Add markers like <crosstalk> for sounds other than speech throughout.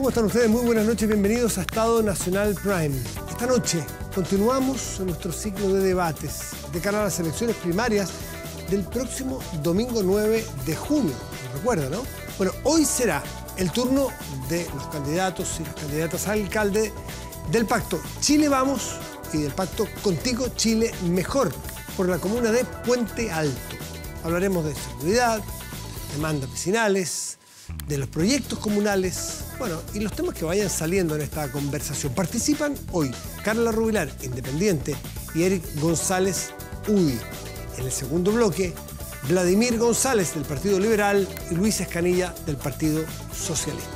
¿Cómo están ustedes? Muy buenas noches, bienvenidos a Estado Nacional Prime. Esta noche continuamos nuestro ciclo de debates de cara a las elecciones primarias del próximo domingo 9 de junio. Recuerda, ¿no? Bueno, hoy será el turno de los candidatos y las candidatas a alcalde del pacto Chile Vamos y del pacto Contigo Chile Mejor por la comuna de Puente Alto. Hablaremos de seguridad, demandas vecinales, de los proyectos comunales, bueno, y los temas que vayan saliendo en esta conversación. Participan hoy Carla Rubilar, Independiente, y Eric González, UDI. En el segundo bloque, Vladimir González del Partido Liberal y Luis Escanilla del Partido Socialista.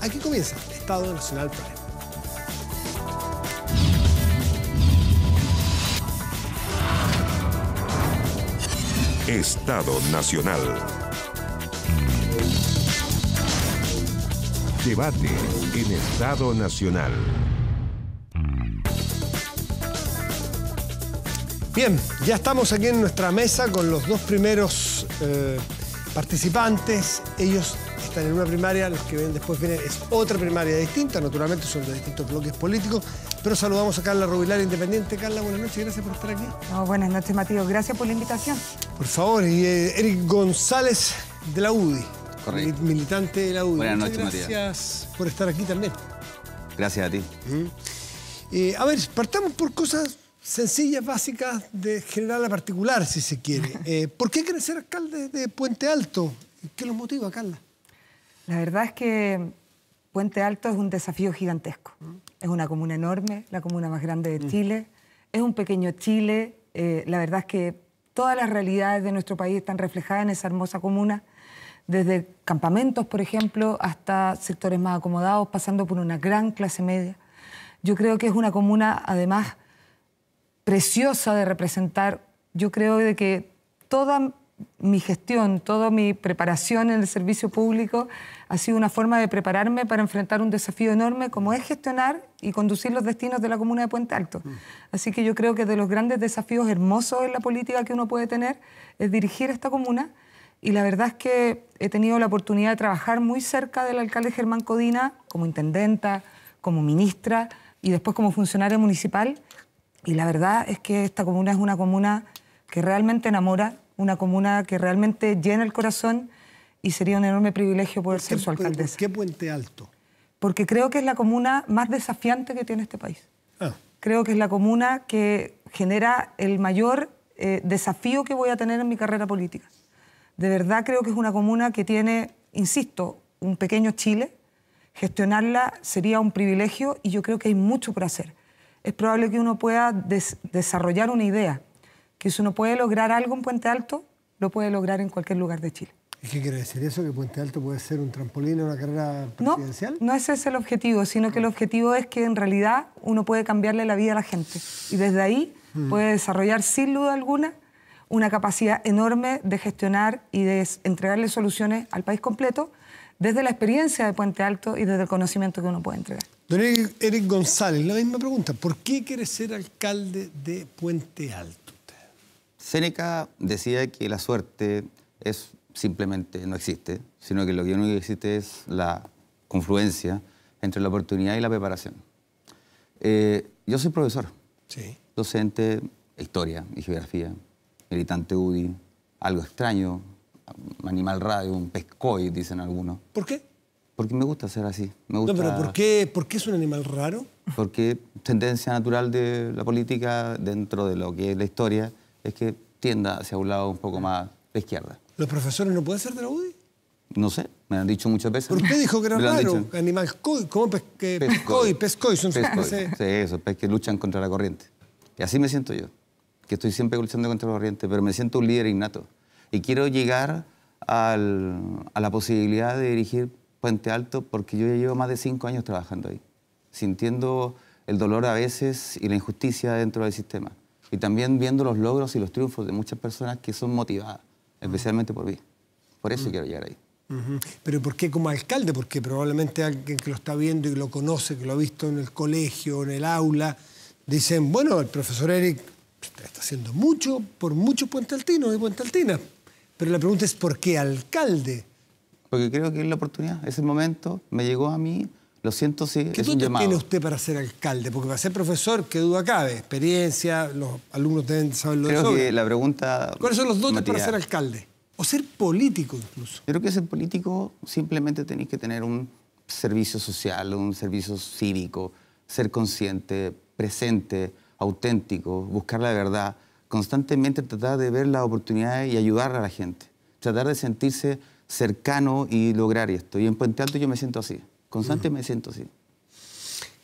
Aquí comienza Estado Nacional para Estado Nacional. Debate en Estado Nacional. Bien, ya estamos aquí en nuestra mesa con los dos primeros eh, participantes. Ellos están en una primaria, los que ven después vienen es otra primaria distinta, naturalmente son de distintos bloques políticos. Pero saludamos a Carla Rubilar, independiente. Carla, buenas noches, gracias por estar aquí. buenas noches, Matías, gracias por la invitación. Por favor, y eh, Eric González de la UDI militante de la UDI. Buenas noches, Gracias por estar aquí también. Gracias a ti. ¿Mm? Eh, a ver, partamos por cosas sencillas, básicas, de general a particular, si se quiere. <laughs> Eh, ¿Por qué quieres ser alcalde de Puente Alto? ¿Qué los motiva, Carla? La verdad es que Puente Alto es un desafío gigantesco. ¿Mm? Es una comuna enorme, la comuna más grande de mm. Chile. Es un pequeño Chile. Eh, la verdad es que todas las realidades de nuestro país están reflejadas en esa hermosa comuna desde campamentos, por ejemplo, hasta sectores más acomodados, pasando por una gran clase media. Yo creo que es una comuna, además, preciosa de representar. Yo creo de que toda mi gestión, toda mi preparación en el servicio público ha sido una forma de prepararme para enfrentar un desafío enorme como es gestionar y conducir los destinos de la comuna de Puente Alto. Así que yo creo que de los grandes desafíos hermosos en la política que uno puede tener es dirigir esta comuna y la verdad es que he tenido la oportunidad de trabajar muy cerca del alcalde Germán Codina, como intendenta, como ministra y después como funcionaria municipal. Y la verdad es que esta comuna es una comuna que realmente enamora, una comuna que realmente llena el corazón y sería un enorme privilegio poder ser su alcaldesa. ¿Por qué Puente Alto? Porque creo que es la comuna más desafiante que tiene este país. Ah. Creo que es la comuna que genera el mayor eh, desafío que voy a tener en mi carrera política. De verdad creo que es una comuna que tiene, insisto, un pequeño Chile. Gestionarla sería un privilegio y yo creo que hay mucho por hacer. Es probable que uno pueda desarrollar una idea, que si uno puede lograr algo en Puente Alto, lo puede lograr en cualquier lugar de Chile. ¿Y qué quiere decir eso? ¿Que Puente Alto puede ser un trampolín o una carrera presidencial? No, no ese es el objetivo, sino que el ah. objetivo es que en realidad uno puede cambiarle la vida a la gente. Y desde ahí mm. puede desarrollar sin duda alguna una capacidad enorme de gestionar y de entregarle soluciones al país completo desde la experiencia de Puente Alto y desde el conocimiento que uno puede entregar. Don Eric González, la misma pregunta. ¿Por qué quiere ser alcalde de Puente Alto? Seneca decía que la suerte es simplemente no existe, sino que lo que único existe es la confluencia entre la oportunidad y la preparación. Eh, yo soy profesor, docente de historia y geografía, militante UDI, algo extraño, un Animal raro, un pescoy, dicen algunos. ¿Por qué? Porque me gusta ser así. No, pero ¿por qué, ¿por es un animal raro? Porque tendencia natural de la política dentro de lo que es la historia es que tienda hacia un lado un poco más de izquierda. ¿Los profesores no pueden ser de la UDI? No sé, me han dicho muchas veces. ¿Por qué dijo que era <laughs> raro? Animal ¿cómo pescoy? Pescoy, son Sí, esos peces que luchan contra la corriente. Y así me siento yo que estoy siempre luchando contra la corriente, pero me siento un líder innato. Y quiero llegar a la posibilidad de dirigir Puente Alto porque yo ya llevo más de cinco años trabajando ahí, sintiendo el dolor a veces y la injusticia dentro del sistema. Y también viendo los logros y los triunfos de muchas personas que son motivadas, especialmente por mí. Por eso mm. quiero llegar ahí. Pero ¿por qué como alcalde? Porque probablemente alguien que lo está viendo y lo conoce, que lo ha visto en el colegio, en el aula, dicen, bueno, el profesor Eric está haciendo mucho por muchos puentealtinos y puentealtinas. Pero la pregunta es, ¿por qué alcalde? Porque creo que es la oportunidad, es el momento, me llegó a mí, lo siento, sí, ¿Qué es un tiene usted para ser alcalde? Porque para ser profesor, qué duda cabe, experiencia, los alumnos deben saber Creo de que la pregunta... ¿Cuáles son los dotes para ser alcalde? O ser político incluso. creo que ser político simplemente tenéis que tener un servicio social, un servicio cívico, ser consciente, presente, auténtico, buscar la verdad, constantemente tratar de ver las oportunidades y ayudar a la gente, tratar de sentirse cercano y lograr esto. Y en Puente Alto yo me siento así, constantemente me siento así.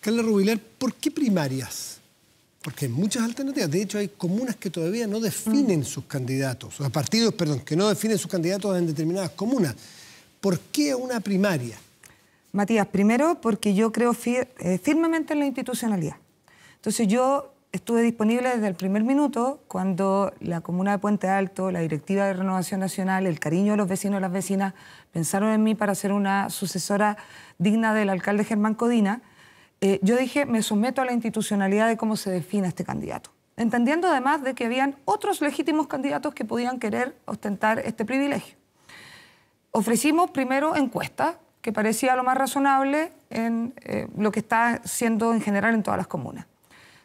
Carla Rubilar, ¿por qué primarias? Porque hay muchas alternativas. De hecho, hay comunas que todavía no definen mm. sus candidatos, o partidos, perdón, que no definen sus candidatos en determinadas comunas. ¿Por qué una primaria? Matías, primero porque yo creo eh, firmemente en la institucionalidad. Entonces yo estuve disponible desde el primer minuto cuando la Comuna de Puente Alto, la Directiva de Renovación Nacional, el cariño de los vecinos y las vecinas pensaron en mí para ser una sucesora digna del alcalde Germán Codina. Eh, yo dije, me someto a la institucionalidad de cómo se define este candidato. Entendiendo además de que habían otros legítimos candidatos que podían querer ostentar este privilegio. Ofrecimos primero encuestas, que parecía lo más razonable en eh, lo que está siendo en general en todas las comunas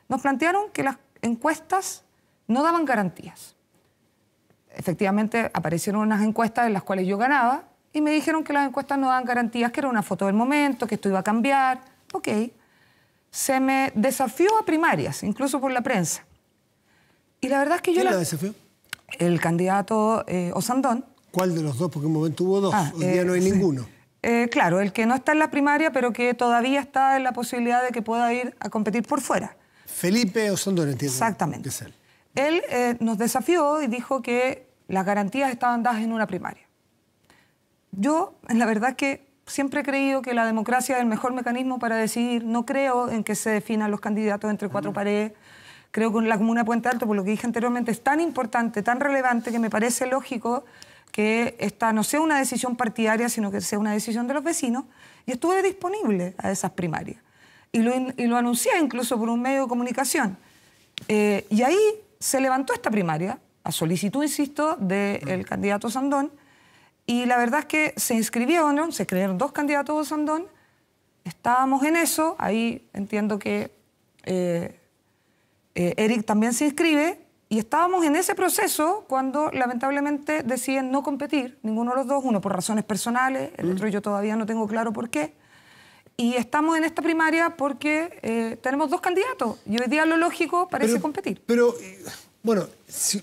nos plantearon que las encuestas no daban garantías. Efectivamente, aparecieron unas encuestas en las cuales yo ganaba y me dijeron que las encuestas no daban garantías, que era una foto del momento, que esto iba a cambiar. Ok. Se me desafió a primarias, incluso por la prensa. Y la verdad es que yo... ¿Quién la, desafió? El candidato eh, Osandón. ¿Cuál de los dos? Porque en un momento hubo dos, ah, hoy no hay eh, ninguno. Eh, claro, el que no está en la primaria, pero que todavía está en la posibilidad de que pueda ir a competir por fuera. Felipe osando entiendo. Exactamente. él. Eh, nos desafió y dijo que las garantías estaban dadas en una primaria. Yo, la verdad que siempre he creído que la democracia es el mejor mecanismo para decidir. No creo en que se definan los candidatos entre cuatro mm. paredes. Creo que la comuna Puente Alto, por lo que dije anteriormente, es tan importante, tan relevante, que me parece lógico que esta no sea una decisión partidaria, sino que sea una decisión de los vecinos. Y estuve disponible a esas primarias y lo, anuncié incluso por un medio de comunicación. Eh, y ahí se levantó esta primaria, a solicitud, insisto, del candidato Sandón, y la verdad es que se inscribieron, se crearon dos candidatos de Sandón, estábamos en eso, ahí entiendo que eh, eh, Eric también se inscribe, y estábamos en ese proceso cuando lamentablemente deciden no competir, ninguno de los dos, uno por razones personales, el otro yo todavía no tengo claro por qué. Y estamos en esta primaria porque eh, tenemos dos candidatos y hoy día lo lógico parece competir. Pero, eh, bueno,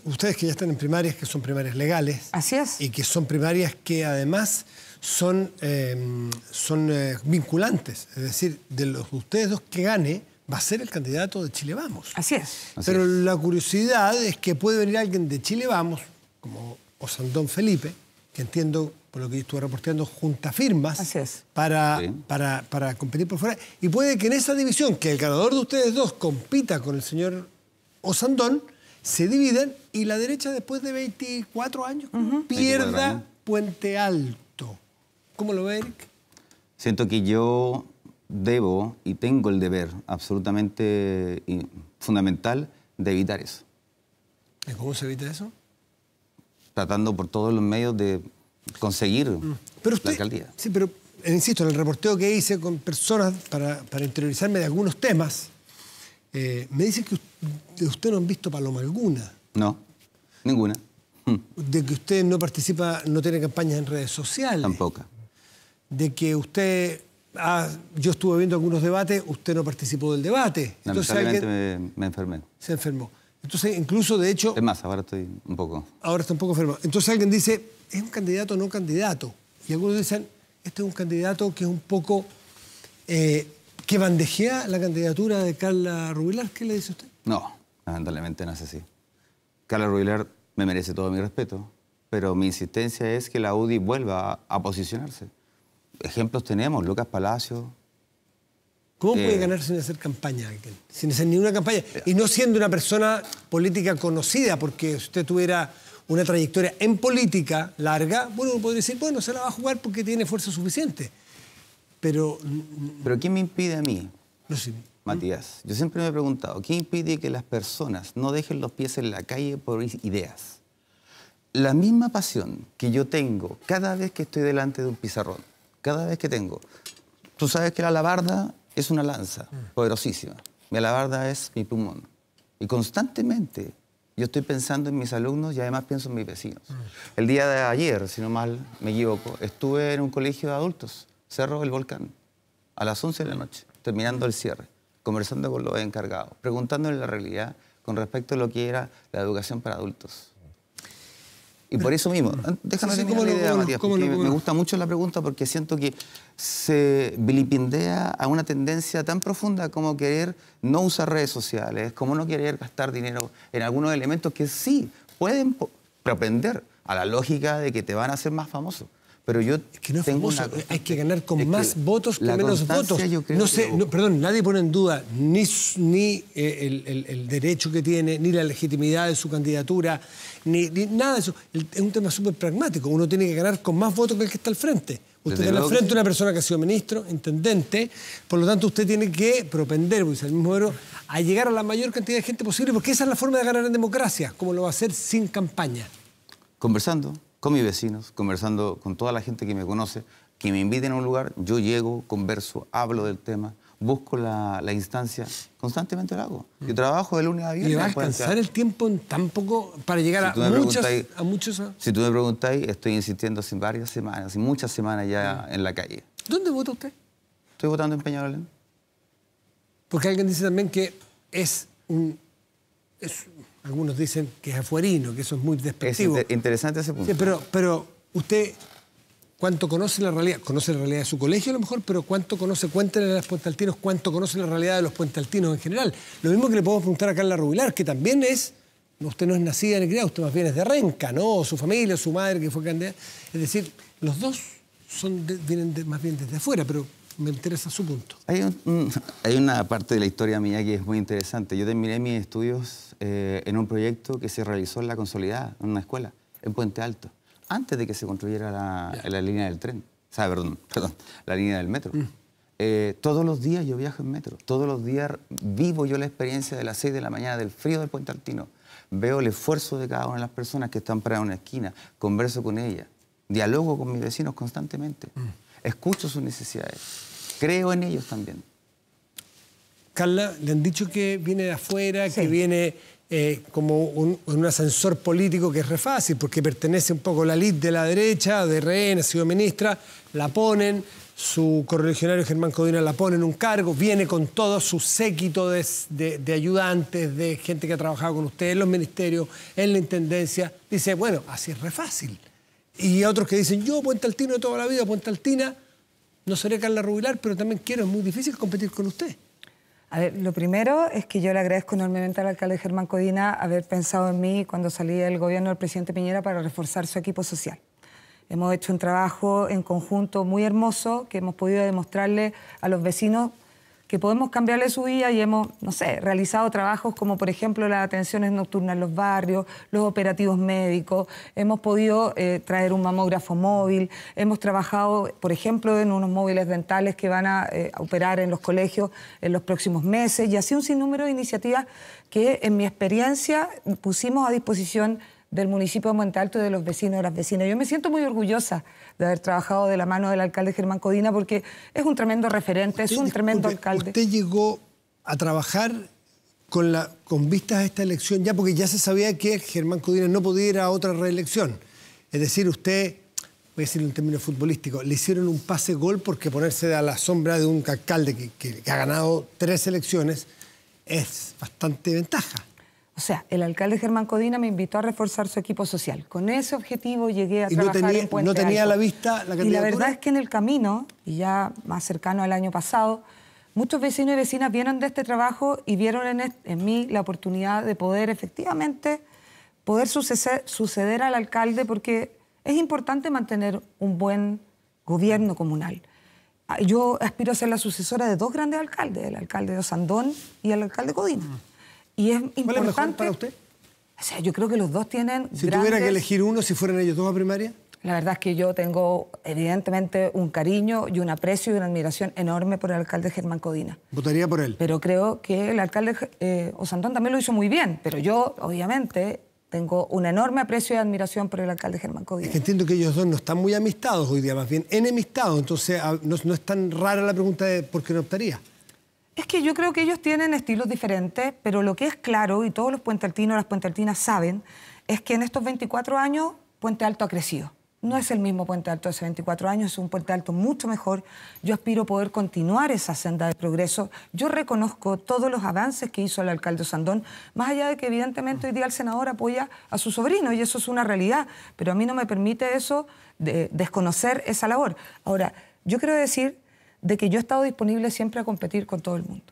ustedes que ya están en primarias, que son primarias legales. Así es. Y que son primarias que además son, eh, son vinculantes. Es decir, de los de ustedes dos que gane va a ser el candidato de Chile Vamos. Así es. Pero la curiosidad es que puede venir alguien de Chile Vamos, como Osandón Felipe, que entiendo por lo que estuve reporteando, junta firmas para, para, para, competir por fuera. Y puede que en esa división, que el ganador de ustedes dos compita con el señor Osandón, se dividen y la derecha después de 24 años pierda Puente Alto. ¿Cómo lo ve, Eric? Siento que yo debo y tengo el deber absolutamente fundamental de evitar eso. ¿Y cómo se evita eso? Tratando por todos los medios de conseguir mm. la alcaldía. Sí, pero eh, insisto, en el reporteo que hice con personas para, interiorizarme de algunos temas, eh, me dicen que usted no han visto paloma alguna. No, ninguna. <laughs> De que usted no participa, no tiene campañas en redes sociales. Tampoco. De que usted ah, yo estuve viendo algunos debates, usted no participó del debate. Entonces me, enfermé. Se enfermó. Entonces, incluso de hecho... Es más, ahora estoy un poco... Ahora está un poco enfermo. Entonces alguien dice, es un candidato o no candidato. Y algunos dicen, este es un candidato que es un poco... Eh, que bandejea la candidatura de Carla Rubilar. ¿Qué le dice usted? No, lamentablemente no es así. Carla Rubilar me merece todo mi respeto, pero mi insistencia es que la UDI vuelva a posicionarse. Ejemplos tenemos, Lucas Palacio, ¿Cómo puede este ganar sin hacer campaña Sin hacer ninguna campaña. Y no siendo una persona política conocida, porque si usted tuviera una trayectoria en política larga, bueno, uno podría decir, bueno, se la va a jugar porque tiene fuerza suficiente. Pero... ¿Pero quién me impide a mí? Matías, yo siempre me he preguntado, ¿qué impide que las personas no dejen los pies en la calle por ideas? La misma pasión que yo tengo cada vez que estoy delante de un pizarrón, cada vez que tengo. Tú sabes que la alabarda es una lanza poderosísima. Mi alabarda es mi pulmón. Y constantemente yo estoy pensando en mis alumnos y además pienso en mis vecinos. Mm. El día de ayer, si no mal me equivoco, estuve en un colegio de adultos, Cerro del Volcán, a las 11 de la noche, terminando el cierre, conversando con los encargados, preguntándole la realidad con respecto a lo que era la educación para adultos. Y por eso mismo, mm. déjame sí, idea, Matías, porque me gusta mucho la pregunta porque siento que se vilipindea a una tendencia tan profunda como querer no usar redes sociales, como no querer gastar dinero en algunos elementos que sí pueden propender a la lógica de que te van a hacer más famoso. Pero yo que no tengo eh, Hay que ganar con más votos que menos votos. no sé, perdón, nadie pone en duda ni, ni eh, el, derecho que tiene, ni la legitimidad de su candidatura, ni, nada de eso. es un tema súper pragmático. Uno tiene que ganar con más votos que el que está al frente. Usted está al frente una persona que ha sido ministro, intendente, por lo tanto usted tiene que propender, pues, al mismo modo a llegar a la mayor cantidad de gente posible, porque esa es la forma de ganar en democracia, como lo va a hacer sin campaña. Conversando, con mis vecinos, conversando con toda la gente que me conoce, que me inviten a un lugar, yo llego, converso, hablo del tema, busco la, instancia, constantemente lo hago. Yo mm. trabajo de lunes a viernes. ¿Y va a alcanzar el tiempo en tan poco para llegar a, a muchos? Si tú me preguntáis, estoy insistiendo hace varias semanas, sin muchas semanas ya mm. en la calle. ¿Dónde vota usted? Estoy votando en Peñarolén. Porque alguien dice también que es un, algunos dicen que es afuerino, que eso es muy despectivo. Es interesante ese punto. pero, pero usted, ¿cuánto conoce la realidad? Conoce la realidad de su colegio a lo mejor, pero ¿cuánto conoce, cuéntenle a los puentaltinos, cuánto conoce la realidad de los puentaltinos en general? Lo mismo que le podemos preguntar a Carla Rubilar, que también es, usted no es nacida ni criada, usted más bien es de Renca, ¿no? su familia, su madre que fue candidata. Es decir, los dos son vienen más bien desde afuera, pero me interesa su punto. <laughs> Hay, una parte de la historia mía que es muy interesante. Yo terminé mis estudios eh, en un proyecto que se realizó en La Consolidada, en una escuela, en Puente Alto, antes de que se construyera la, línea del tren. O perdón, <laughs> perdón, la línea del metro. Mm. Eh, todos los días yo viajo en metro, todos los días vivo yo la experiencia de las 6 de la mañana del frío del Puente Altino. Veo el esfuerzo de cada una de las personas que están paradas en una esquina, converso con ellas, dialogo con mis vecinos constantemente. Mm escucho sus necesidades, creo en ellos también. Carla, le han dicho que viene de afuera, que viene eh, como un, ascensor político que es re fácil, porque pertenece un poco a la lid de la derecha, de rehén, ha sido ministra, la ponen, su correligionario Germán Codina la pone en un cargo, viene con todo su séquito de, ayudantes, de gente que ha trabajado con ustedes, en los ministerios, en la intendencia, dice, bueno, así es re fácil. Y otros que dicen, yo, Puente Altino de toda la vida, Puente Altina, no seré Carla Rubilar, pero también quiero, es muy difícil competir con usted. A ver, lo primero es que yo le agradezco enormemente al alcalde Germán Codina haber pensado en mí cuando salí del gobierno del presidente Piñera para reforzar su equipo social. Hemos hecho un trabajo en conjunto muy hermoso que hemos podido demostrarle a los vecinos que podemos cambiarle su vida y hemos, no sé, realizado trabajos como por ejemplo las atenciones nocturnas en los barrios, los operativos médicos, hemos podido eh, traer un mamógrafo móvil, hemos trabajado por ejemplo en unos móviles dentales que van a, a eh, operar en los colegios en los próximos meses y así un sinnúmero de iniciativas que en mi experiencia pusimos a disposición del municipio de Monte Alto y de los vecinos y las vecinas. Yo me siento muy orgullosa de haber trabajado de la mano del alcalde Germán Codina porque es un tremendo referente, es un tremendo alcalde. Usted llegó a trabajar con, vistas a esta elección ya porque ya se sabía que Germán Codina no podía a otra reelección. Es decir, usted, voy a decirlo en términos futbolísticos, le hicieron un pase gol porque ponerse a la sombra de un alcalde que ha ganado tres elecciones es bastante ventaja. O sea, el alcalde Germán Codina me invitó a reforzar su equipo social. Con ese objetivo llegué a trabajar no tenía, en Puente no tenía la vista la candidatura? Y la verdad es que en el camino, y ya más cercano al año pasado, muchos vecinos y vecinas vieron de este trabajo y vieron en, en mí la oportunidad de poder efectivamente poder suceder, suceder, al alcalde porque es importante mantener un buen gobierno comunal. Ah, yo aspiro a ser la sucesora de dos grandes alcaldes, el alcalde de Osandón y el alcalde Codina. Y es importante... mejor para usted? O sea, yo creo que los dos tienen. Si tuviera que elegir uno, si fueran ellos dos a primaria. La verdad es que yo tengo evidentemente un cariño y un aprecio y una admiración enorme por el alcalde Germán Codina. ¿Votaría por él? Pero creo que el alcalde eh, Osantón también lo hizo muy bien, pero yo obviamente tengo un enorme aprecio y admiración por el alcalde Germán Codina. Es que entiendo que ellos dos no están muy amistados hoy día, más bien enemistados, entonces ah, no es tan rara la pregunta de por qué no optaría. Es que yo creo que ellos tienen estilos diferentes, pero lo que es claro, y todos los puentealtinos, las puentealtinas saben, es que en estos 24 años Puente Alto ha crecido. No es el mismo Puente Alto de hace 24 años, es un Puente Alto mucho mejor. Yo aspiro poder continuar esa senda de progreso. Yo reconozco todos los avances que hizo el alcalde Sandón, más allá de que evidentemente hoy día el senador apoya a su sobrino y eso es una realidad, pero a mí no me permite eso de desconocer esa labor. Ahora, yo quiero decir de que yo he estado disponible siempre a competir con todo el mundo.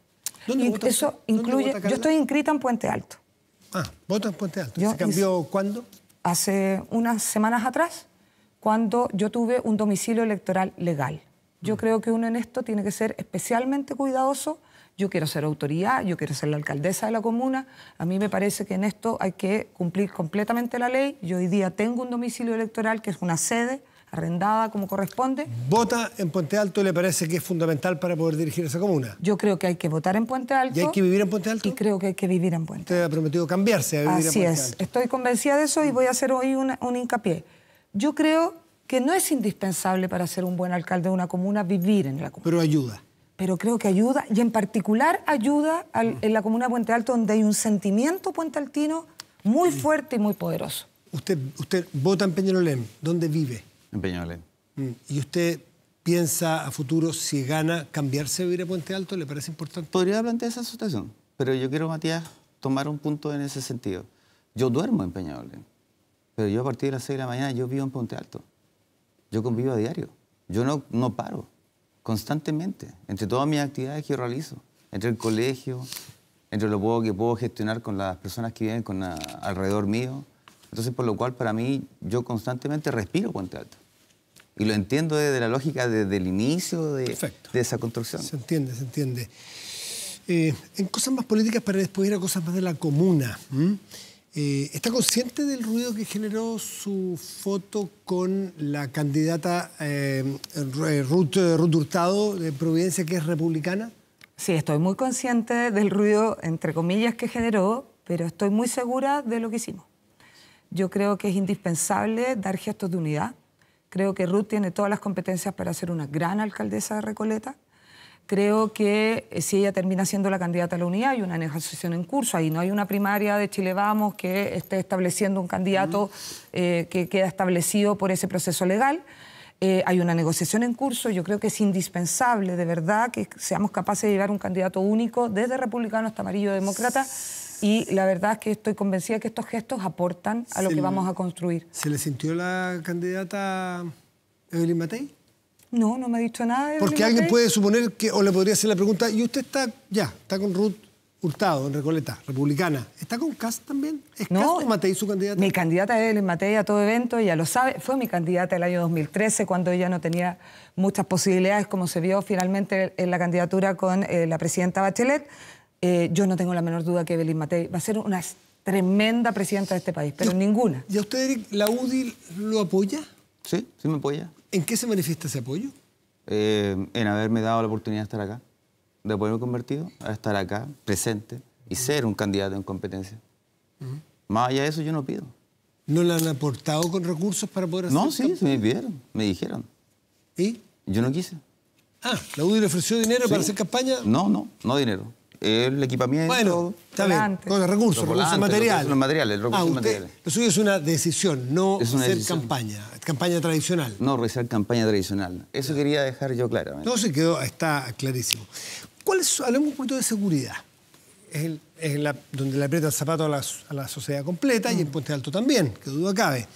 ¿Dónde eso incluye, yo estoy inscrita en Puente Alto. Ah, vota en Puente Alto. ¿Y ¿Se cambió cuándo? Hace unas semanas atrás, cuando yo tuve un domicilio electoral legal. Yo mm. creo que uno en esto tiene que ser especialmente cuidadoso. Yo quiero ser autoridad, yo quiero ser la alcaldesa de la comuna. A mí me parece que en esto hay que cumplir completamente la ley. Yo hoy día tengo un domicilio electoral que es una sede arrendada como corresponde. ¿Vota en Puente Alto le parece que es fundamental para poder dirigir esa comuna? Yo creo que hay que votar en Puente Alto. ¿Y hay que vivir en Puente Alto? Y creo que hay que vivir en Puente Alto. Usted ha prometido cambiarse a vivir en Puente Alto. es, estoy convencida de eso y voy a hacer hoy un hincapié. Yo creo que no es indispensable para ser un buen alcalde de una comuna vivir en la comuna. Pero ayuda. Pero creo que ayuda, y en particular ayuda mm. en la comuna de Puente Alto, donde hay un sentimiento puentealtino muy mm. fuerte y muy poderoso. Usted, usted vota en Peñalolén, ¿dónde vive? En Peñalolén. Mm. ¿Y usted piensa a futuro, si gana, cambiarse o ir a Puente Alto? ¿Le parece importante? Podría plantear esa situación, pero yo quiero, Matías, tomar un punto en ese sentido. Yo duermo en Peñalolén, pero yo a partir de las 6 de la mañana yo vivo en Puente Alto. Yo convivo a diario. Yo no, no paro, constantemente, entre todas mis actividades que yo realizo, entre el colegio, entre lo que puedo gestionar con las personas que viven con ah, alrededor mío. Entonces, por lo cual, para mí, yo constantemente respiro Puente Alto. Y lo entiendo desde la lógica desde el inicio de, de esa construcción. Se entiende, se entiende. Eh, en cosas más políticas para después ir a cosas más de la comuna. Eh, ¿Está consciente del ruido que generó su foto con la candidata eh, eh Ruth, Ruth, Hurtado de Providencia, que es republicana? Sí, estoy muy consciente del ruido, entre comillas, que generó, pero estoy muy segura de lo que hicimos. Yo creo que es indispensable dar gestos de unidad. Creo que Ruth tiene todas las competencias para ser una gran alcaldesa de Recoleta. Creo que eh, si ella termina siendo la candidata a la unidad, hay una negociación en curso. Ahí no hay una primaria de Chile Vamos que esté estableciendo un candidato eh, que queda establecido por ese proceso legal. Eh, hay una negociación en curso. Yo creo que es indispensable, de verdad, que seamos capaces de llevar un candidato único, desde republicano hasta amarillo demócrata y la verdad es que estoy convencida que estos gestos aportan a lo que vamos a construir. ¿Se le sintió la candidata Evelyn Matei? No, no me ha dicho nada. Evelyn Porque alguien puede suponer que, o le podría hacer la pregunta, y usted está ya, está con Ruth Hurtado en Recoleta, republicana. ¿Está con Cast también? ¿Es no, Cass o Matei su candidata? Mi candidata es Evelyn Matei a todo evento, ella lo sabe. Fue mi candidata el año 2013, cuando ella no tenía muchas posibilidades, como se vio finalmente en la candidatura con eh, la presidenta Bachelet. Eh, yo no tengo la menor duda que Evelyn Matei va a ser una tremenda presidenta de este país, pero ninguna. ¿Y a usted, Eric, la UDI lo apoya? Sí, sí me apoya. ¿En qué se manifiesta ese apoyo? Eh, en haberme dado la oportunidad de estar acá, de poderme convertido a estar acá, presente, y ser un candidato en competencia. Más allá de eso yo no pido. ¿No le han aportado con recursos para poder hacer No, sí, me pidieron, me dijeron. ¿Y? Yo no quise. Ah, ¿la UDI le ofreció dinero para hacer campaña? No, no, no dinero el equipamiento. Bueno, está bien. Con los recursos, los materiales. Los ah, materiales, Lo suyo es una decisión, no hacer campaña, campaña tradicional. No realizar campaña tradicional. Eso quería dejar yo claro. ¿eh? No, se quedó, está clarísimo. ¿Cuál es, hablemos un poquito de seguridad. Es, la, donde le aprieta el zapato a la, sociedad completa y en mm. Puente Alto también, que duda cabe.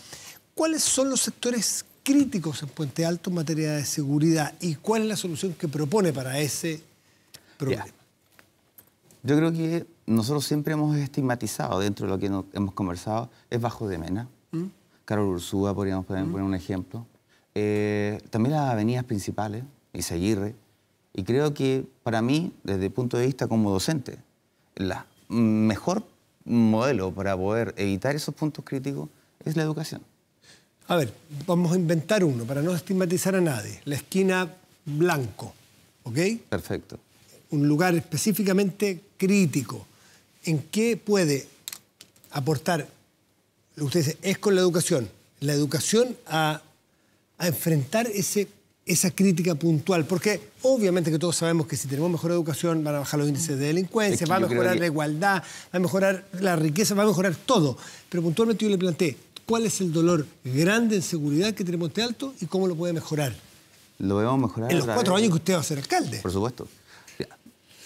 ¿Cuáles son los sectores críticos en Puente Alto en materia de seguridad y cuál es la solución que propone para ese problema? Yo creo que nosotros siempre hemos estigmatizado dentro de lo que hemos conversado, es Bajo de Mena, Carlos ¿Mm? Carol Ursúa, podríamos ¿Mm? poner, un ejemplo. Eh, también las avenidas principales, Iseguirre. Y creo que para mí, desde el punto de vista como docente, la mejor modelo para poder evitar esos puntos críticos es la educación. A ver, vamos a inventar uno para no estigmatizar a nadie. La esquina blanco, ¿ok? Perfecto un lugar específicamente crítico, ¿en qué puede aportar, lo que usted dice, es con la educación, la educación a, enfrentar ese, esa crítica puntual? Porque obviamente que todos sabemos que si tenemos mejor educación van a bajar los índices de delincuencia, va a mejorar la igualdad, va a mejorar la riqueza, va a mejorar todo. Pero puntualmente yo le planteé, ¿cuál es el dolor grande en seguridad que tenemos de este alto y cómo lo puede mejorar? Lo a mejorar. En los cuatro años que usted va a ser alcalde. Por supuesto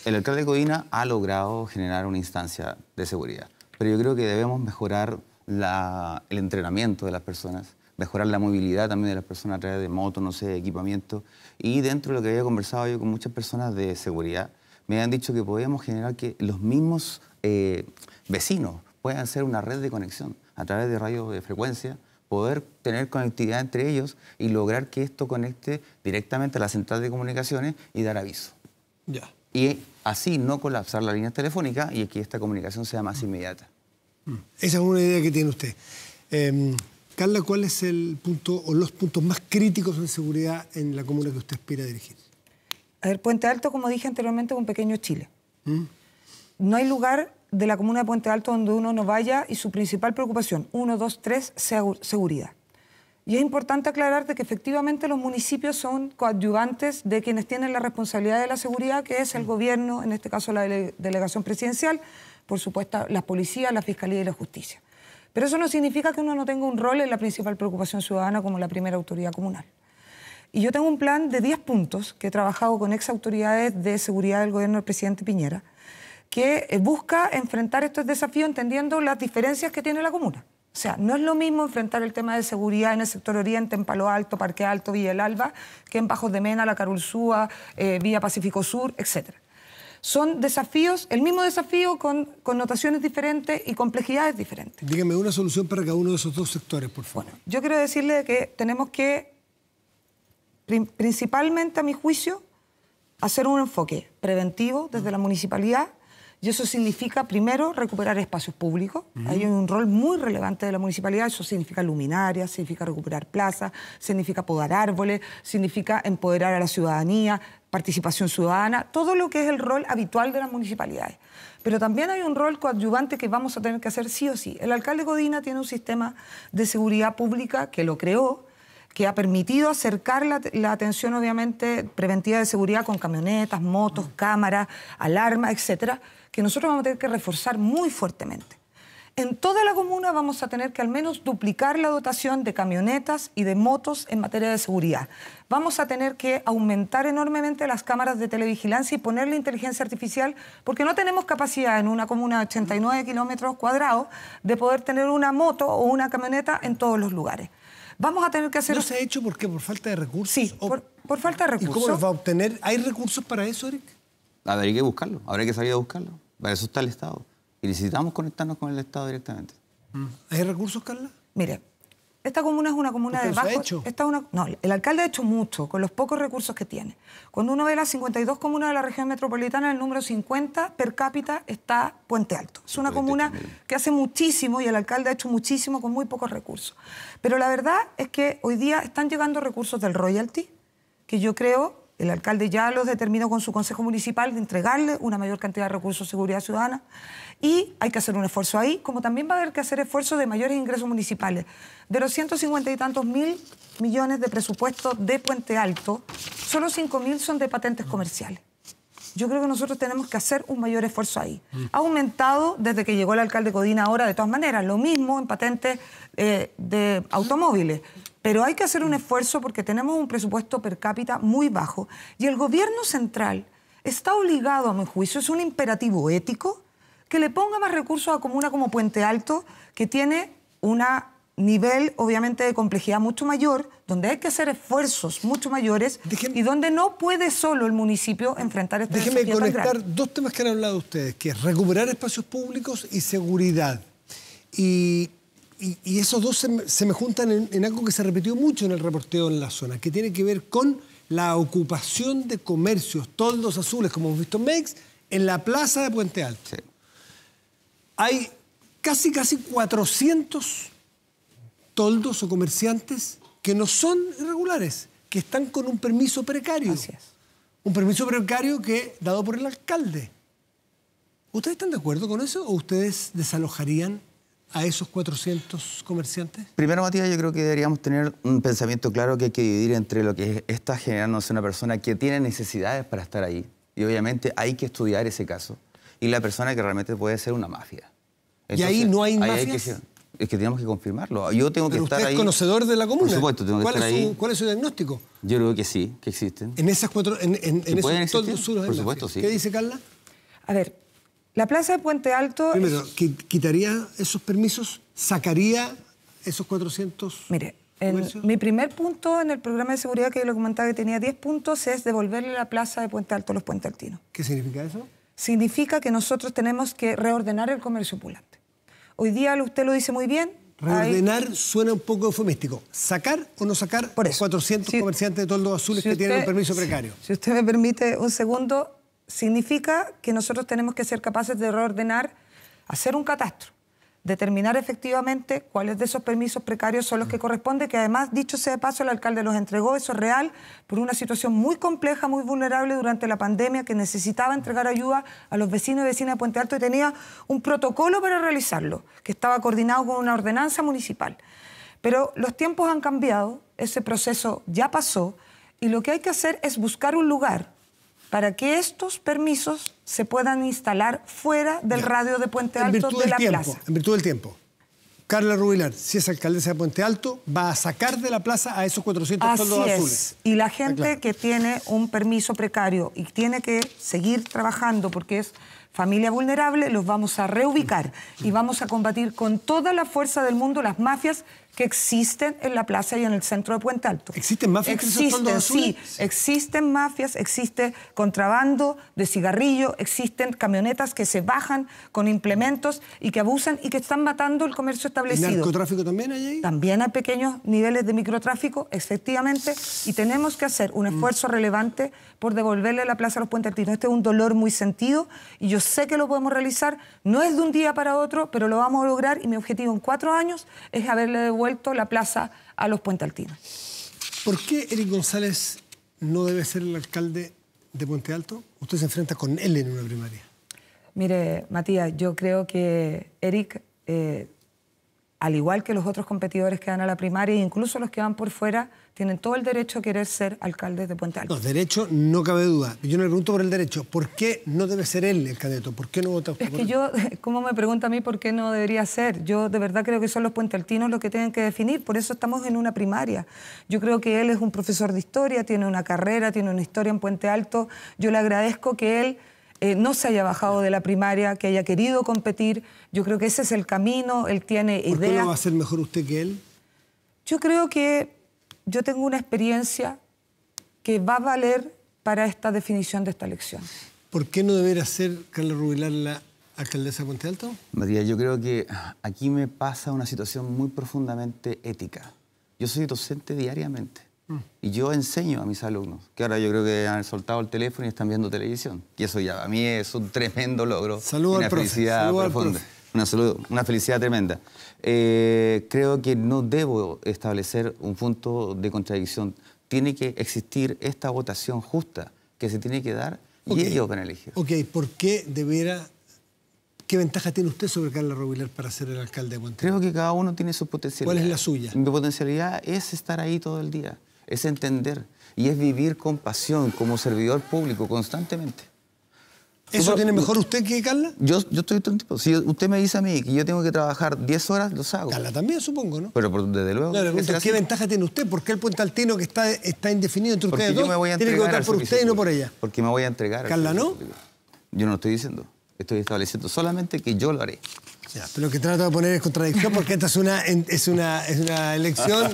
el alcalde de Codina ha logrado generar una instancia de seguridad, pero yo creo que debemos mejorar el entrenamiento de las personas, mejorar la movilidad también de las personas a través de motos, no sé, equipamiento. Y dentro de lo que había conversado yo con muchas personas de seguridad, me han dicho que podíamos generar que los mismos eh, vecinos puedan ser una red de conexión a través de radio de frecuencia, poder tener conectividad entre ellos y lograr que esto conecte directamente a la central de comunicaciones y dar aviso. Ya así no colapsar la línea telefónica y que esta comunicación sea más inmediata. Mm. Esa es una idea que tiene usted. Em, Carla, ¿cuál es el punto o los puntos más críticos de seguridad en la comuna que usted aspira a dirigir? A Puente Alto, como dije anteriormente, es un pequeño Chile. Mm. No hay lugar de la comuna de Puente Alto donde uno no vaya y su principal preocupación, uno, dos, tres, seguridad. Y es importante aclararte que efectivamente los municipios son coadyuvantes de quienes tienen la responsabilidad de la seguridad, que es el gobierno, en este caso la delegación presidencial, por supuesto las policías, la fiscalía y la justicia. Pero eso no significa que uno no tenga un rol en la principal preocupación ciudadana como la primera autoridad comunal. Y yo tengo un plan de 10 puntos que he trabajado con ex autoridades de seguridad del gobierno del presidente Piñera, que eh, busca enfrentar estos desafíos entendiendo las diferencias que tiene la comuna. O sea, no es lo mismo enfrentar el tema de seguridad en el sector oriente, en Palo Alto, Parque Alto, Villa El Alba, que en Bajos de Mena, La Carulzúa, eh, Vía Pacífico Sur, etc. Son desafíos, el mismo desafío con connotaciones diferentes y complejidades diferentes. Dígame una solución para cada uno de esos dos sectores, por favor. Bueno, yo quiero decirle que tenemos que, principalmente a mi juicio, hacer un enfoque preventivo desde la municipalidad y eso significa, primero, recuperar espacios públicos. Hay un rol muy relevante de la municipalidad. Eso significa luminarias, significa recuperar plazas, significa podar árboles, significa empoderar a la ciudadanía, participación ciudadana, todo lo que es el rol habitual de las municipalidades. Pero también hay un rol coadyuvante que vamos a tener que hacer sí o sí. El alcalde Godina tiene un sistema de seguridad pública que lo creó, que ha permitido acercar la, atención, obviamente, preventiva de seguridad con camionetas, motos, mm. cámaras, alarmas, etcétera que nosotros vamos a tener que reforzar muy fuertemente. En toda la comuna vamos a tener que al menos duplicar la dotación de camionetas y de motos en materia de seguridad. Vamos a tener que aumentar enormemente las cámaras de televigilancia y ponerle inteligencia artificial porque no tenemos capacidad en una comuna de 89 kilómetros cuadrados de poder tener una moto o una camioneta en todos los lugares. Vamos a tener que hacer... ¿No se ha hecho por ¿Por falta de recursos? Sí, por, por, falta de recursos. ¿Y cómo los va a obtener? ¿Hay recursos para eso, Eric? habría que buscarlo, habría que salir a buscarlo. Para eso está el Estado. Y necesitamos conectarnos con el Estado directamente. Mm. ¿Hay recursos, Carla? Mire, esta comuna es una comuna de está Hecho? una, no, el alcalde ha hecho mucho con los pocos recursos que tiene. Cuando uno ve las 52 comunas de la región metropolitana, el número 50 per cápita está Puente Alto. Es una comuna que hace muchísimo y el alcalde ha hecho muchísimo con muy pocos recursos. Pero la verdad es que hoy día están llegando recursos del royalty, que yo creo el alcalde ya los determinó con su consejo municipal de entregarle una mayor cantidad de recursos de seguridad ciudadana y hay que hacer un esfuerzo ahí, como también va a haber que hacer esfuerzos de mayores ingresos municipales. De los 150 y tantos mil millones de presupuesto de Puente Alto, solo 5 mil son de patentes comerciales. Yo creo que nosotros tenemos que hacer un mayor esfuerzo ahí. Mm. Ha aumentado desde que llegó el alcalde Codina ahora, de todas maneras, lo mismo en patentes eh, de automóviles. Pero hay que hacer un esfuerzo porque tenemos un presupuesto per cápita muy bajo y el gobierno central está obligado, a mi juicio, es un imperativo ético, que le ponga más recursos a comuna como Puente Alto, que tiene un nivel, obviamente, de complejidad mucho mayor, donde hay que hacer esfuerzos mucho mayores y donde no puede solo el municipio enfrentar este Déjeme conectar dos temas que han hablado ustedes, que es recuperar espacios públicos y seguridad. Y y, esos dos se, me juntan en, algo que se repitió mucho en el reporteo en la zona, que tiene que ver con la ocupación de comercios, toldos azules, como hemos visto en MEX, en la plaza de Puente Alto. Hay casi, casi 400 toldos o comerciantes que no son irregulares, que están con un permiso precario. Un permiso precario que dado por el alcalde. ¿Ustedes están de acuerdo con eso o ustedes desalojarían a esos 400 comerciantes? Primero, Matías, yo creo que deberíamos tener un pensamiento claro que hay que dividir entre lo que está generándose una persona que tiene necesidades para estar ahí, y obviamente hay que estudiar ese caso, y la persona que realmente puede ser una mafia. ¿Y ahí no hay mafias? es que tenemos que confirmarlo. Yo tengo que usted estar es conocedor de la comuna. Por supuesto, tengo que estar es su, ahí. ¿Cuál es su diagnóstico? Yo creo que sí, que existen. En esas cuatro, en, en, en esos, Por supuesto, sí. ¿Qué dice Carla? A ver, la plaza de Puente Alto... Primero, ¿quitaría esos permisos? ¿Sacaría esos 400? Mire, mi primer punto en el programa de seguridad que yo le comentaba que tenía 10 puntos es devolverle la plaza de Puente Alto a los Puentes altinos. ¿Qué significa eso? Significa que nosotros tenemos que reordenar el comercio pulante. Hoy día usted lo dice muy bien. Reordenar suena un poco eufemístico. ¿Sacar o no sacar Por 400 comerciantes de toldos azules que tienen un permiso precario? si usted me permite un segundo, significa que nosotros tenemos que ser capaces de reordenar, hacer un catastro, determinar efectivamente cuáles de esos permisos precarios son los que mm. corresponden, que además, dicho sea de paso, el alcalde los entregó, eso es real, por una situación muy compleja, muy vulnerable durante la pandemia, que necesitaba entregar ayuda a los vecinos y vecinas de Puente Alto y tenía un protocolo para realizarlo, que estaba coordinado con una ordenanza municipal. Pero los tiempos han cambiado, ese proceso ya pasó y lo que hay que hacer es buscar un lugar para que estos permisos se puedan instalar fuera del radio de Puente Alto de la plaza. En virtud del tiempo. Carla Rubilar, si es alcaldesa de Puente Alto, va a sacar de la plaza a esos 400 Así azules. Y la gente que tiene un permiso precario y tiene que seguir trabajando porque es familia vulnerable, los vamos a reubicar y vamos a combatir con toda la fuerza del mundo las mafias que existen en la plaza y en el centro de Puente Alto. ¿Existen mafias? Existen, sí, existen mafias, existe contrabando de cigarrillo, existen camionetas que se bajan con implementos y que abusan y que están matando el comercio establecido. ¿Y narcotráfico también hay ahí? También hay pequeños niveles de microtráfico, efectivamente, y tenemos que hacer un mm. esfuerzo relevante por devolverle la plaza a los puentes Altinos. Este es un dolor muy sentido y yo sé que lo podemos realizar, no es de un día para otro, pero lo vamos a lograr y mi objetivo en cuatro años es haberle devuelto la plaza a los puentealtinos. ¿Por qué Eric González no debe ser el alcalde de Puente Alto? Usted se enfrenta con él en una primaria. Mire, Matías, yo creo que Eric eh, al igual que los otros competidores que van a la primaria, incluso los que van por fuera, tienen todo el derecho a querer ser alcaldes de Puente Alto. Los derechos, no cabe duda. Yo no le pregunto por el derecho. ¿Por qué no debe ser él el candidato? ¿Por qué no vota usted? Es que yo, <laughs> ¿cómo me pregunta a mí por qué no debería ser? Yo de verdad creo que son los puentealtinos los que tienen que definir. Por eso estamos en una primaria. Yo creo que él es un profesor de historia, tiene una carrera, tiene una historia en Puente Alto. Yo le agradezco que él eh, no se haya bajado de la primaria, que haya querido competir. Yo creo que ese es el camino, él tiene ideas. ¿Por qué no va a ser mejor usted que él? Yo creo que yo tengo una experiencia que va a valer para esta definición de esta elección. ¿Por qué no debería ser Carlos Rubilar la alcaldesa de Puente Alto? María, yo creo que aquí me pasa una situación muy profundamente ética. Yo soy docente diariamente y yo enseño a mis alumnos, que ahora yo creo que han soltado el teléfono y están viendo televisión. Y eso ya, a mí es un tremendo logro. una felicidad profunda. una, una, felicidad tremenda. Eh, creo que no debo establecer un punto de contradicción. Tiene que existir esta votación justa que se tiene que dar y ellos van a elegir. Ok, ¿por qué debiera ¿Qué ventaja tiene usted sobre Carla Robilar para ser el alcalde de Guantánamo? Creo que cada uno tiene su potencialidad. ¿Cuál es la suya? Mi potencialidad es estar ahí todo el día es entender y es vivir con pasión como servidor público constantemente. ¿Eso tiene mejor usted que Carla? Yo, yo estoy tipo Si usted me dice a mí que yo tengo que trabajar 10 horas, los hago. Carla también, supongo, ¿no? Pero, desde luego. ¿Qué ventaja tiene usted? ¿Por qué el puente altino que está, está indefinido entre ustedes dos tiene que votar por usted y no por ella? Porque me voy a entregar. ¿Carla no? Yo no lo estoy diciendo. Estoy estableciendo solamente que yo lo haré pero lo que trato de poner es contradicción porque esta es una, es una, una elección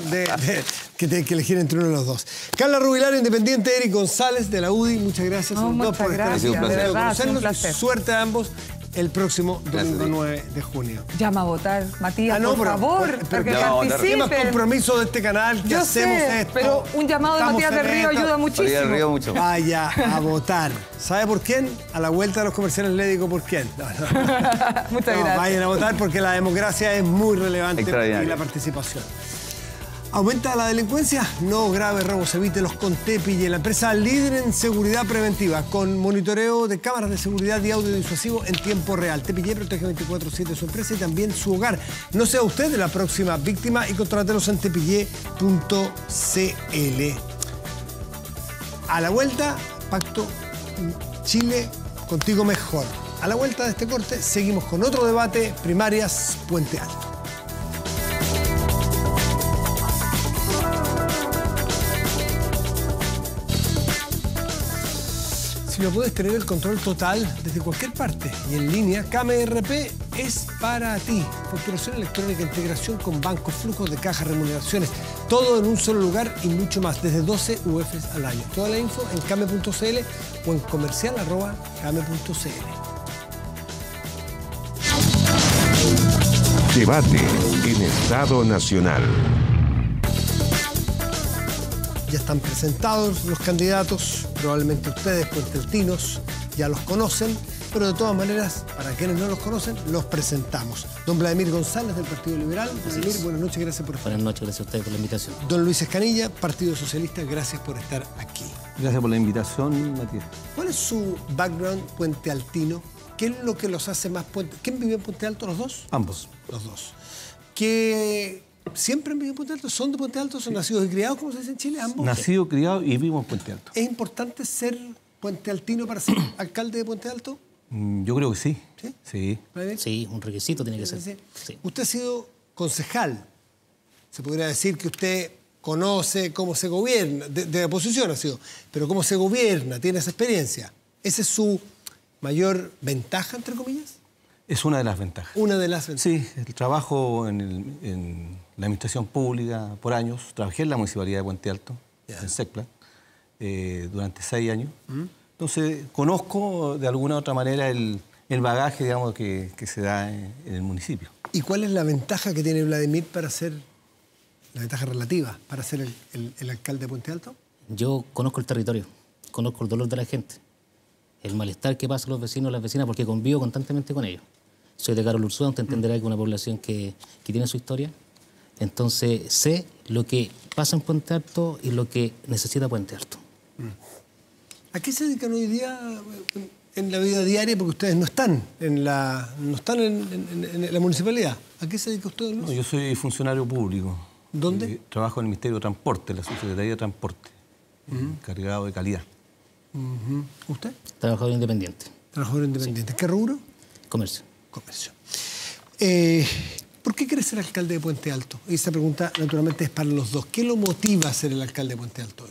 que tiene que elegir entre uno de los dos. Carla Rubilar, Independiente, Eric González de la UDI, muchas gracias a por estar Un placer. un placer. Suerte a ambos el próximo domingo 9 de junio. Llama a votar, Matías, ah, por favor, porque participen. Más compromiso de este canal, que hacemos esto. Pero un llamado de Matías del Río ayuda muchísimo. Vaya <laughs> a votar. ¿Sabe por quién? A la vuelta de los comerciales le digo por quién. <laughs> Muchas gracias. Vayan a votar porque la democracia es muy relevante y la participación. ¿Aumenta la delincuencia? No graves robos, evítelos con Tepille, la empresa líder en seguridad preventiva, con monitoreo de cámaras de seguridad y audio disuasivo en tiempo real. Tepille protege 24-7 su empresa y también su hogar. No sea usted la próxima víctima y contratelos en tepille.cl. A la vuelta, Pacto Chile contigo mejor. A la vuelta de este corte, seguimos con otro debate, primarias Puente Alto. Si no puedes tener el control total desde cualquier parte y en línea, KMRP es para ti. Facturación electrónica, integración con bancos, flujos de caja, remuneraciones, todo en un solo lugar y mucho más, desde 12 UFs al año. Toda la info en kame.cl o en comercial Debate en Estado Nacional. Ya están presentados los candidatos, probablemente ustedes, puentealtinos, ya los conocen, pero de todas maneras, para quienes no los conocen, los presentamos. Don Vladimir González, del Partido Liberal. Vladimir, buenas noches, gracias por estar. Buenas noches, gracias a ustedes por la invitación. Don Luis Escanilla, Partido Socialista, gracias por estar aquí. Gracias por la invitación, Matías. ¿Cuál es su background puente ¿Qué es lo que los hace más puente? ¿Quién vive en Puente Alto, los dos? Ambos. Los dos. ¿Qué siempre han vivido en Puente Alto, son de Puente Alto, son nacidos y criados, como se dice en Chile, ambos. Nacido, criado y vivo en Puente Alto. ¿Es importante ser Altino para ser <clears throat> alcalde de Puente Alto? Mm, yo creo que sí. ¿Sí? Sí, sí un requisito tiene que ser. Usted ha sido concejal. Se podría decir que usted conoce cómo se gobierna, de, la oposición ha sido, pero cómo se gobierna, tiene esa experiencia. ¿Esa es su mayor ventaja, entre comillas? Es una de las ventajas. Una de las ventajas. Sí, el trabajo en, el, la administración pública por años. Trabajé en la municipalidad de Puente Alto, en SECPLA, eh, durante seis años. ¿Mm? Entonces, conozco de alguna u otra manera el, el bagaje digamos, que, que se da en, el municipio. ¿Y cuál es la ventaja que tiene Vladimir para ser, la ventaja relativa, para ser el, el, alcalde de Puente Alto? Yo conozco el territorio, conozco el dolor de la gente, el malestar que pasan los vecinos y las vecinas, porque convivo constantemente con ellos. Soy de Carol Ursúa, usted entenderá mm. que es una población que, que tiene su historia, entonces sé lo que pasa en Puente Alto y lo que necesita Puente Alto. Mm. ¿A qué se dedican hoy día eh, en la vida diaria? Porque ustedes no están en la, no están en, la municipalidad. ¿A qué se dedica usted? No, yo soy funcionario público. ¿Dónde? Eh, trabajo en el Ministerio de Transporte, la Subsecretaría de Transporte, encargado de calidad. ¿Usted? Trabajador independiente. Trabajador independiente. ¿Qué rubro? Comercio. Comercio. Eh, ¿Por qué quiere ser alcalde de Puente Alto? Y esa pregunta naturalmente es para los dos. ¿Qué lo motiva a ser el alcalde de Puente Alto hoy?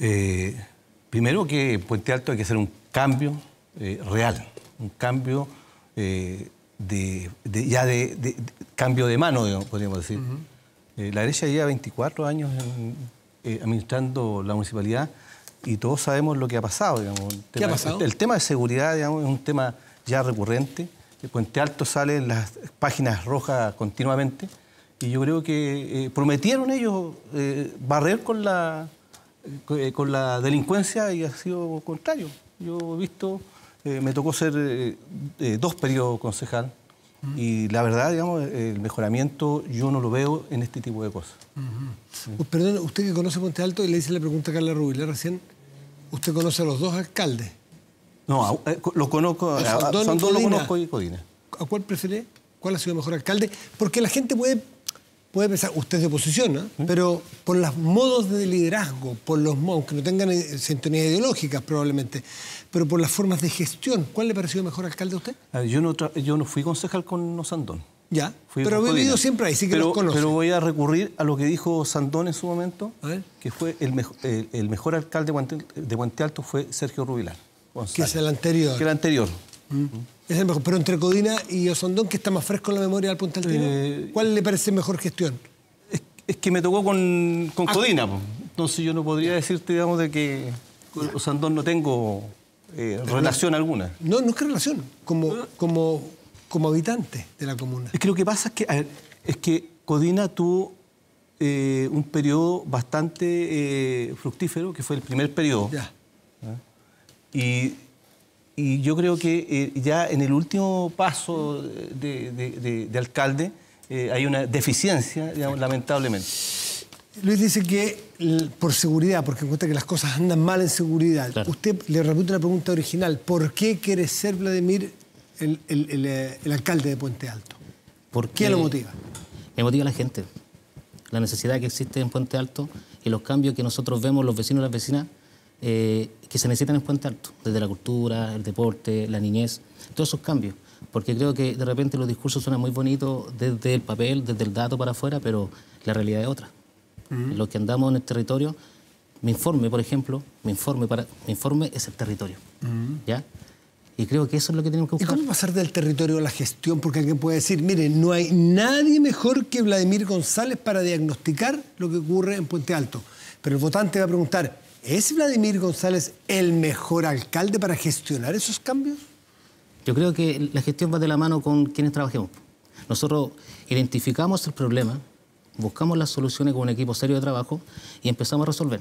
Eh, primero que Puente Alto hay que hacer un cambio eh, real, un cambio eh, de, ya de, cambio de mano, podríamos decir. la derecha lleva 24 años administrando la municipalidad y todos sabemos lo que ha pasado. ¿Qué ha pasado? El, tema de seguridad es un tema ya recurrente. Puente Alto sale en las páginas rojas continuamente. Y yo creo que eh, prometieron ellos eh, barrer con la, eh, con la delincuencia y ha sido contrario. Yo he visto, me tocó ser dos periodos concejal y la verdad, digamos, el mejoramiento yo no lo veo en este tipo de cosas. Perdón, usted que conoce Puente Alto y le hice la pregunta a Carla Rubilé recién, usted conoce a los dos alcaldes. No, eh, lo conozco, a, Sandón, lo conozco y Codina. ¿A cuál preferé? ¿Cuál ha sido el mejor alcalde? Porque la gente puede, puede pensar, usted es de oposición, ¿Mm? pero por los modos de liderazgo, por los modos, que no tengan eh, sintonía ideológicas probablemente, pero por las formas de gestión, ¿cuál le pareció mejor alcalde a usted? yo, no yo no fui concejal con Sandón. Ya, pero he vivido siempre ahí, sí que pero, los Pero voy a recurrir a lo que dijo Sandón en su momento, que fue el, mejor alcalde de de Guante Alto fue Sergio Rubilar. Que es el anterior. Que el anterior. Mm. Es mejor. Pero entre Codina y Osondón, que está más fresco en la memoria del Punta eh, ¿cuál le parece mejor gestión? Es, que me tocó con, ah. Codina. Entonces yo no podría decirte, digamos, de que Osondón no tengo eh, relación alguna. No, no es que relación. Como, ah. como, como habitante de la comuna. Es que lo que pasa es que, Codina tuvo eh, un periodo bastante fructífero, que fue el primer periodo. Ya. ¿Ah? Y, yo creo que eh, ya en el último paso de, alcalde eh, hay una deficiencia, lamentablemente. Luis dice que por seguridad, porque cuenta que las cosas andan mal en seguridad. Usted le repite la pregunta original, ¿por qué quiere ser Vladimir el, eh, alcalde de Puente Alto? ¿Qué lo motiva? Me motiva la gente, la necesidad que existe en Puente Alto y los cambios que nosotros vemos los vecinos y las vecinas eh, que se necesitan en Puente Alto, desde la cultura, el deporte, la niñez, todos esos cambios. Porque creo que de repente los discursos suenan muy bonitos desde el papel, desde el dato para afuera, pero la realidad es otra. Lo Los que andamos en el este territorio, mi informe, por ejemplo, mi informe, para, mi informe es el territorio. ¿ya? Y creo que eso es lo que tenemos que buscar. ¿Y cómo pasar del territorio a la gestión? Porque alguien puede decir, mire, no hay nadie mejor que Vladimir González para diagnosticar lo que ocurre en Puente Alto. Pero el votante va a preguntar, ¿Es Vladimir González el mejor alcalde para gestionar esos cambios? Yo creo que la gestión va de la mano con quienes trabajemos. Nosotros identificamos el problema, buscamos las soluciones con un equipo serio de trabajo y empezamos a resolver.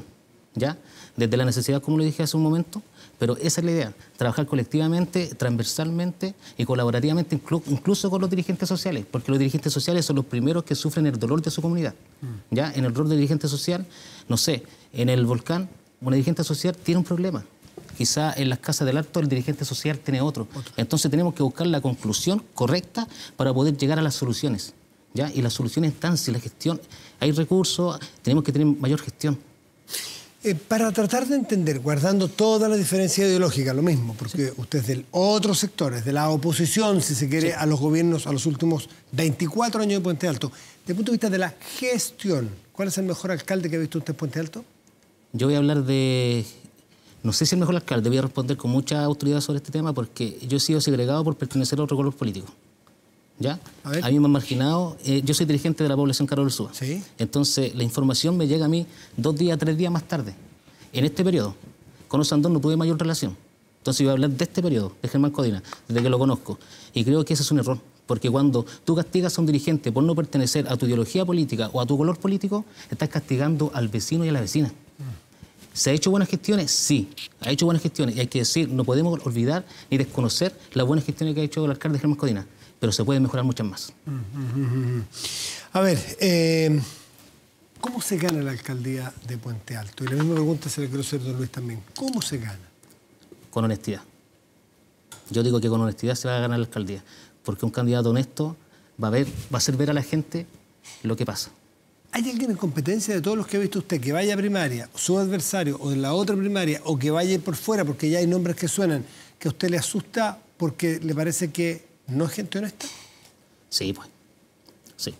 ¿Ya? Desde la necesidad, como lo dije hace un momento, pero esa es la idea, trabajar colectivamente, transversalmente y colaborativamente, incluso con los dirigentes sociales, porque los dirigentes sociales son los primeros que sufren el dolor de su comunidad. ¿Ya? En el rol de dirigente social, no sé, en el volcán una dirigente social tiene un problema. Quizá en las casas del alto el dirigente social tiene otro. Entonces tenemos que buscar la conclusión correcta para poder llegar a las soluciones. ¿ya? Y las soluciones están, si la gestión, hay recursos, tenemos que tener mayor gestión. Eh, para tratar de entender, guardando toda la diferencia ideológica, lo mismo, porque usted es del otro sector, de la oposición, si se quiere, a los gobiernos, a los últimos 24 años de Puente Alto. Desde el punto de vista de la gestión, ¿cuál es el mejor alcalde que ha visto usted en Puente Alto? Yo voy a hablar de... No sé si el mejor alcalde, voy a responder con mucha autoridad sobre este tema porque yo he sido segregado por pertenecer a otro color político. ¿Ya? A, mí me han marginado. Eh, yo soy dirigente de la población Carol Sur. ¿Sí? Entonces, la información me llega a mí dos días, tres días más tarde. En este periodo, con Andor no tuve mayor relación. Entonces, yo voy a hablar de este periodo, de Germán Codina, desde que lo conozco. Y creo que ese es un error. Porque cuando tú castigas a un dirigente por no pertenecer a tu ideología política o a tu color político, estás castigando al vecino y a la vecina. ¿Se ha hecho buenas gestiones? Sí, ha hecho buenas gestiones. Y hay que decir, no podemos olvidar ni desconocer las buenas gestiones que ha hecho el alcalde Germán Codina, pero se pueden mejorar muchas más. a ver, eh, ¿cómo se gana la alcaldía de Puente Alto? Y la misma pregunta se la quiero hacer Luis también. ¿Cómo se gana? Con honestidad. Yo digo que con honestidad se va a ganar la alcaldía, porque un candidato honesto va a, ver, va a hacer ver a la gente lo que pasa. ¿Hay alguien en competencia de todos los que ha visto usted que vaya a primaria, su adversario, o de la otra primaria, o que vaya por fuera, porque ya hay nombres que suenan, que a usted le asusta porque le parece que no es gente honesta? Sí, pues. Sí.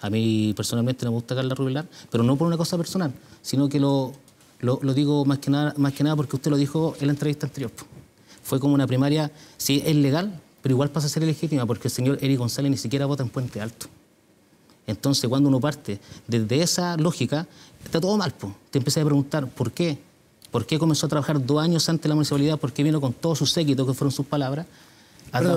A mí personalmente me gusta Carla Rubilar, pero no por una cosa personal, sino que lo, lo, digo más que, nada, más que nada porque usted lo dijo en la entrevista anterior. Pues. Fue como una primaria, sí, es legal, pero igual pasa a ser ilegítima, porque el señor Eric González ni siquiera vota en Puente Alto. Entonces, cuando uno parte desde esa lógica, está todo mal. Te empecé a preguntar por qué. ¿Por qué comenzó a trabajar dos años antes de la municipalidad? ¿Por qué vino con todos sus séquito, que fueron sus palabras?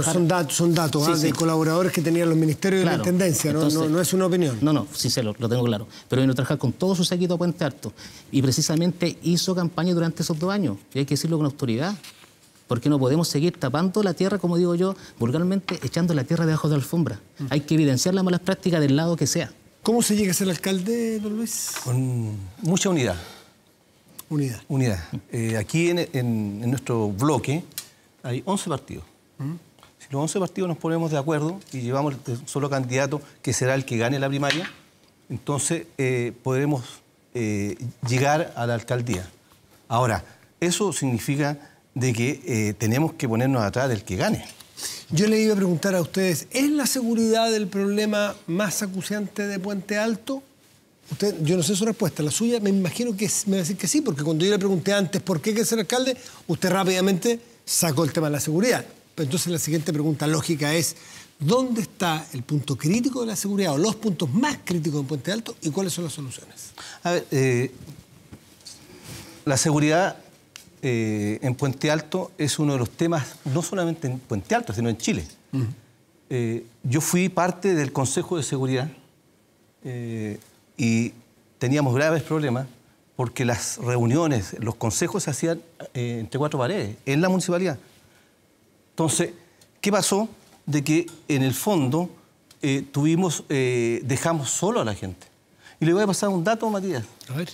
son, datos ¿ah? de colaboradores que tenían los ministerios de la Intendencia, ¿no? es una opinión. No, no, sí lo, lo, tengo claro. Pero vino a trabajar con todos sus séquito a Puente Alto y precisamente hizo campaña durante esos dos años. Y hay que decirlo con autoridad porque no podemos seguir tapando la tierra, como digo yo, vulgarmente, echando la tierra debajo de la alfombra. Mm. Hay que evidenciar las malas prácticas del lado que sea. ¿Cómo se llega a ser alcalde, don Luis? Con mucha unidad. Unidad. Unidad. Eh, aquí en, nuestro bloque hay 11 partidos. Mm. Si los 11 partidos nos ponemos de acuerdo y llevamos el solo candidato que será el que gane la primaria, entonces eh, podremos eh, llegar a la alcaldía. Ahora, eso significa de que eh, tenemos que ponernos atrás del que gane. Yo le iba a preguntar a ustedes, ¿es la seguridad el problema más acuciante de Puente Alto? Usted, yo no sé su respuesta, la suya me imagino que me va a decir que sí, porque cuando yo le pregunté antes por qué que ser alcalde, usted rápidamente sacó el tema de la seguridad. Pero entonces la siguiente pregunta lógica es, ¿dónde está el punto crítico de la seguridad o los puntos más críticos de Puente Alto y cuáles son las soluciones? A ver, eh, la seguridad eh, en Puente Alto es uno de los temas, no solamente en Puente Alto, sino en Chile. Eh, yo fui parte del Consejo de Seguridad eh, y teníamos graves problemas porque las reuniones, los consejos se hacían entre cuatro paredes, en la municipalidad. Entonces, ¿qué pasó? De que en el fondo tuvimos, dejamos solo a la gente. Y le voy a pasar un dato, Matías. A ver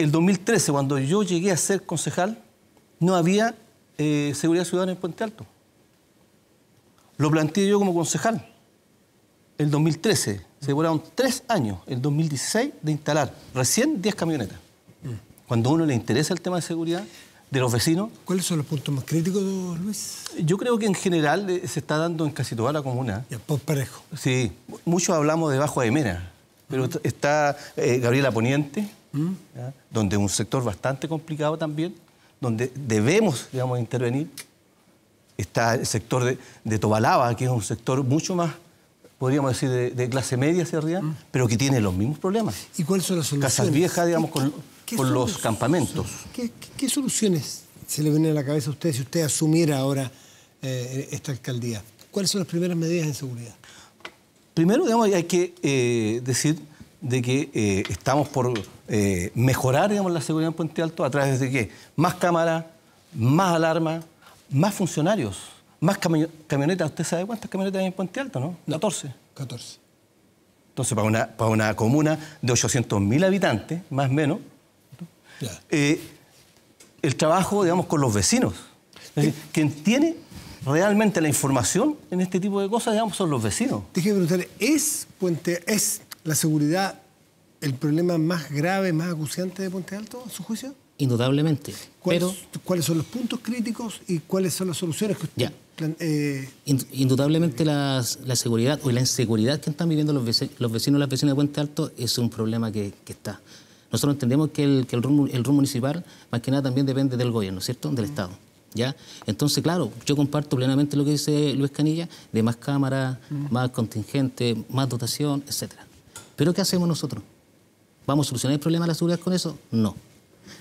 el 2013, cuando yo llegué a ser concejal, no había eh, seguridad ciudadana en Puente Alto. Lo planteé yo como concejal. El 2013, se duraron tres años, el 2016, de instalar recién 10 camionetas. Cuando a uno le interesa el tema de seguridad de los vecinos. ¿Cuáles son los puntos más críticos, Luis? Yo creo que en general eh, se está dando en casi toda la comuna. Y a pues, parejo. Sí, muchos hablamos de Bajo mera pero está eh, Gabriela Poniente, ¿Mm? donde es un sector bastante complicado también, donde debemos, digamos, intervenir. Está el sector de, Tobalaba, que es un sector mucho más podríamos decir, de, clase media hacia arriba, ¿Mm? pero que tiene los mismos problemas. ¿Y cuáles son las soluciones? Casas viejas, digamos, con, los campamentos. ¿Qué, soluciones se le vienen a la cabeza a usted si usted asumiera ahora eh, esta alcaldía? ¿Cuáles son las primeras medidas de seguridad? primero digamos, hay que eh, decir de que eh, estamos por eh, mejorar digamos, la seguridad en Puente Alto a través de qué? Más cámaras, más alarmas, más funcionarios, más camionetas. ¿Usted sabe cuántas camionetas hay en Puente Alto, no? 14. 14. Entonces, para una, para una comuna de 800.000 habitantes, más o menos, el trabajo, digamos, con los vecinos. Es decir, quien tiene realmente la información en este tipo de cosas, digamos, son los vecinos. Dije preguntarle, ¿es, Puente, ¿es la seguridad el problema más grave, más acuciante de Puente Alto, a su juicio? Indudablemente. pero... ¿Cuáles son los puntos críticos y cuáles son las soluciones que usted... Ya. Eh, indudablemente la, seguridad o la inseguridad que están viviendo los vecinos, los vecinos y las de Puente Alto es un problema que, está. Nosotros entendemos que el, que el, rumbo, municipal, más que nada, también depende del gobierno, ¿cierto? Del Estado. Entonces, claro, yo comparto plenamente lo que dice Luis Canilla, de más cámaras, mm. más contingente, más dotación, etcétera. Pero ¿qué hacemos nosotros? ¿Vamos a solucionar el problema de la seguridad con eso? No.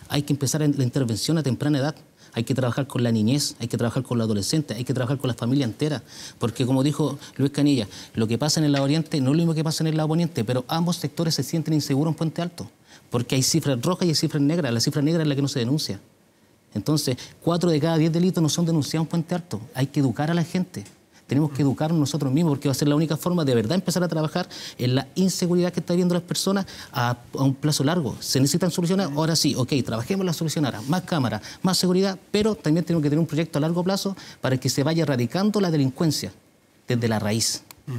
Hay que empezar la intervención a temprana edad. Hay que trabajar con la niñez, hay que trabajar con la adolescente hay que trabajar con la familia entera. Porque como dijo Luis Canilla, lo que pasa en el lado oriente no es lo mismo que pasa en el lado poniente, pero ambos sectores se sienten inseguros en Puente Alto. Porque hay cifras rojas y hay cifras negras. La cifra negra es la que no se denuncia. Entonces, cuatro de cada diez delitos no son denunciados en Puente Alto. Hay que educar a la gente. Tenemos que mm. educarnos nosotros mismos porque va a ser la única forma de verdad empezar a trabajar en la inseguridad que están viendo las personas a, un plazo largo. Se necesitan soluciones, mm. ahora sí, ok, trabajemos las ahora. más cámaras, más seguridad, pero también tenemos que tener un proyecto a largo plazo para que se vaya erradicando la delincuencia desde la raíz. Mm.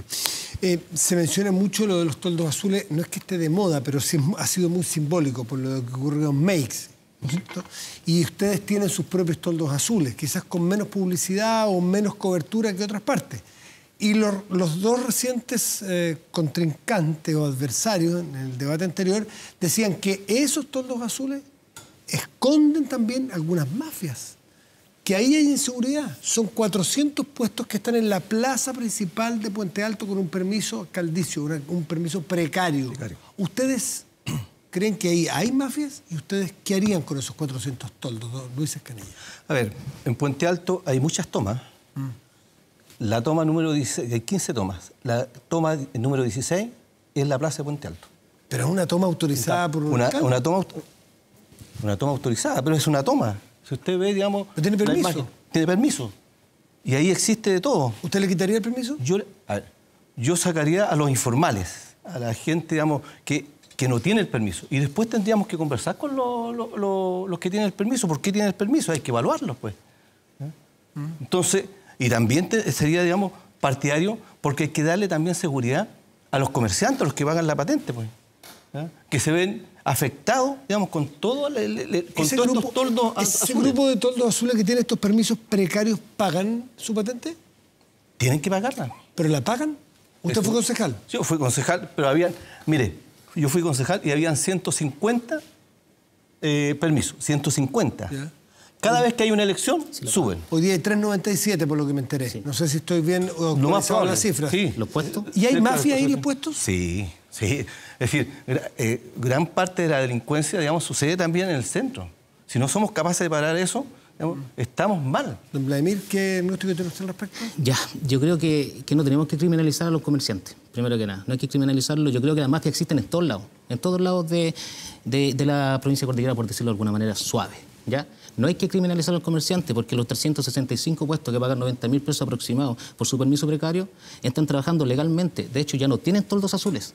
Eh, se menciona mucho lo de los toldos azules, no es que esté de moda, pero sí ha sido muy simbólico por lo que ocurrió en Makes, y ustedes tienen sus propios toldos azules, quizás con menos publicidad o menos cobertura que otras partes. Y los, dos recientes eh, contrincantes o adversarios en el debate anterior decían que esos toldos azules esconden también algunas mafias, que ahí hay inseguridad. Son 400 puestos que están en la plaza principal de Puente Alto con un permiso caldicio, un permiso precario. Ustedes ¿Creen que ahí hay mafias? ¿Y ustedes qué harían con esos 400 toldos, Luis Escanilla? A ver, en Puente Alto hay muchas tomas. Mm. La toma número 16, hay 15 tomas. La toma número 16 es la plaza de Puente Alto. Pero es una toma autorizada por un una, una, toma, una toma autorizada, pero es una toma. Si usted ve, digamos. Pero tiene permiso. tiene permiso. Y ahí existe de todo. ¿Usted le quitaría el permiso? Yo, yo sacaría a los informales, a la gente, digamos, que que no tiene el permiso. Y después tendríamos que conversar con los que tienen el permiso. ¿Por qué tienen el permiso? Hay que evaluarlos, pues. Mm. Entonces, y también sería, digamos, partidario, porque hay que darle también seguridad a los comerciantes, los que pagan la patente, pues. Que se ven afectados, digamos, con todo el, grupo, ¿Ese grupo de toldos azules que tiene estos permisos precarios pagan su patente? Tienen que pagarla. ¿Pero la pagan? ¿Usted fue concejal? Yo fui concejal, pero había... Mire, yo fui concejal y habían 150 eh, permisos, 150. Cada vez que hay una elección, suben. Hoy día hay 3,97 por lo que me enteré. No sé si estoy bien o no más las cifras. Sí. ¿Los puestos? ¿Y hay mafia ahí los Sí, sí. Es decir, eh, gran parte de la delincuencia, digamos, sucede también en el centro. Si no somos capaces de parar eso, Mm. estamos mal. Don Vladimir, ¿qué minúsculo tiene usted al respecto? Ya, yo creo que, no tenemos que criminalizar a los comerciantes, primero que nada. No hay que criminalizarlos. Yo creo que las mafias existen en todos lados, en todos lados de, de, la provincia cordillera, por decirlo de alguna manera suave. ¿Ya? No hay que criminalizar a los comerciantes porque los 365 puestos que pagan 90 mil pesos aproximados por su permiso precario están trabajando legalmente. De hecho, ya no tienen toldos azules.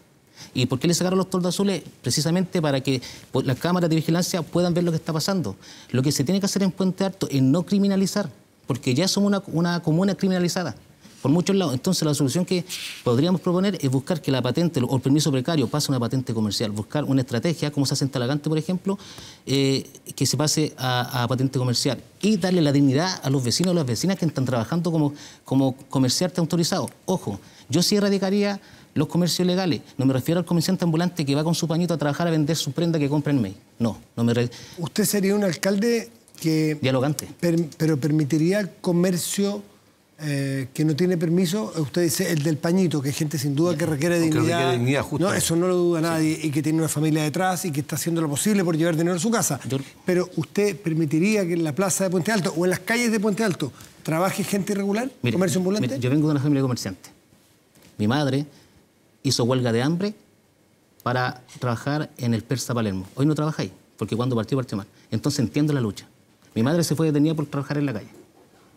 ¿Y por qué le sacaron los toldos azules? Precisamente para que las cámaras de vigilancia puedan ver lo que está pasando. Lo que se tiene que hacer en Puente Alto es no criminalizar, porque ya somos una, comuna criminalizada por muchos lados. Entonces la solución que podríamos proponer es buscar que la patente o el permiso precario pase a una patente comercial, buscar una estrategia, como se hace en Talagante, por ejemplo, eh, que se pase a, patente comercial y darle la dignidad a los vecinos y las vecinas que están trabajando como, como comerciantes autorizados. Ojo, yo sí erradicaría los comercios legales. No me refiero al comerciante ambulante que va con su pañito a trabajar a vender su prenda que compra en May. No, no me ¿Usted sería un alcalde que... Dialogante. pero permitiría comercio eh, que no tiene permiso, usted dice el del pañito, que es gente sin duda que requiere dignidad. No, eso no lo duda nadie, y que tiene una familia detrás y que está haciendo lo posible por llevar dinero a su casa. Pero usted permitiría que en la plaza de Puente Alto o en las calles de Puente Alto trabaje gente irregular, comercio ambulante. yo vengo de una familia de comerciantes. Mi madre hizo huelga de hambre para trabajar en el Persa Palermo. Hoy no trabaja ahí, porque cuando partió, partió mal. Entonces entiendo la lucha. Mi madre se fue detenida por trabajar en la calle.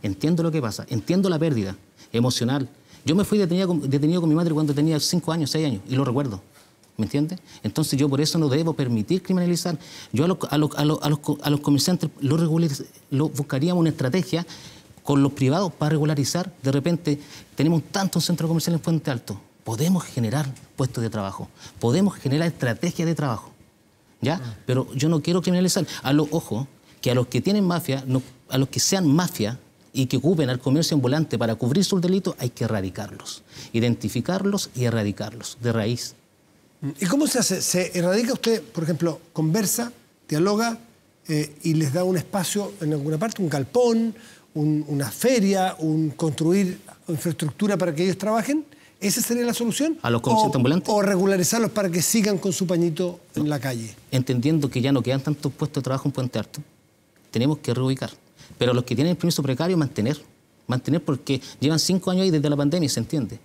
Entiendo lo que pasa, entiendo la pérdida emocional. Yo me fui detenido con mi madre cuando tenía 5 años, 6 años, y lo recuerdo. ¿Me entiendes? Entonces yo por eso no debo permitir criminalizar. Yo a los, a los, a los, comerciantes lo, buscaríamos una estrategia con los privados para regularizar. De repente tenemos tantos centros comerciales en Fuente Alto, podemos generar puestos de trabajo, podemos generar estrategias de trabajo. ¿Ya? Ah. Pero yo no quiero criminalizar. A los, ojo, que a los que tienen mafia, a los que sean mafia y que ocupen al comercio ambulante para cubrir sus delitos, hay que erradicarlos, identificarlos y erradicarlos de raíz. ¿Y cómo se hace? ¿Se erradica usted, por ejemplo, conversa, dialoga eh, y les da un espacio en alguna parte, un galpón, una feria, un construir infraestructura para que ellos trabajen? ¿Esa sería la solución? A los o, O regularizarlos para que sigan con su pañito en la calle. Entendiendo que ya no quedan tantos puestos de trabajo en Puente Alto, tenemos que reubicar. Pero los que tienen el permiso precario, mantener. Mantener porque llevan cinco años ahí desde la pandemia, se entiende.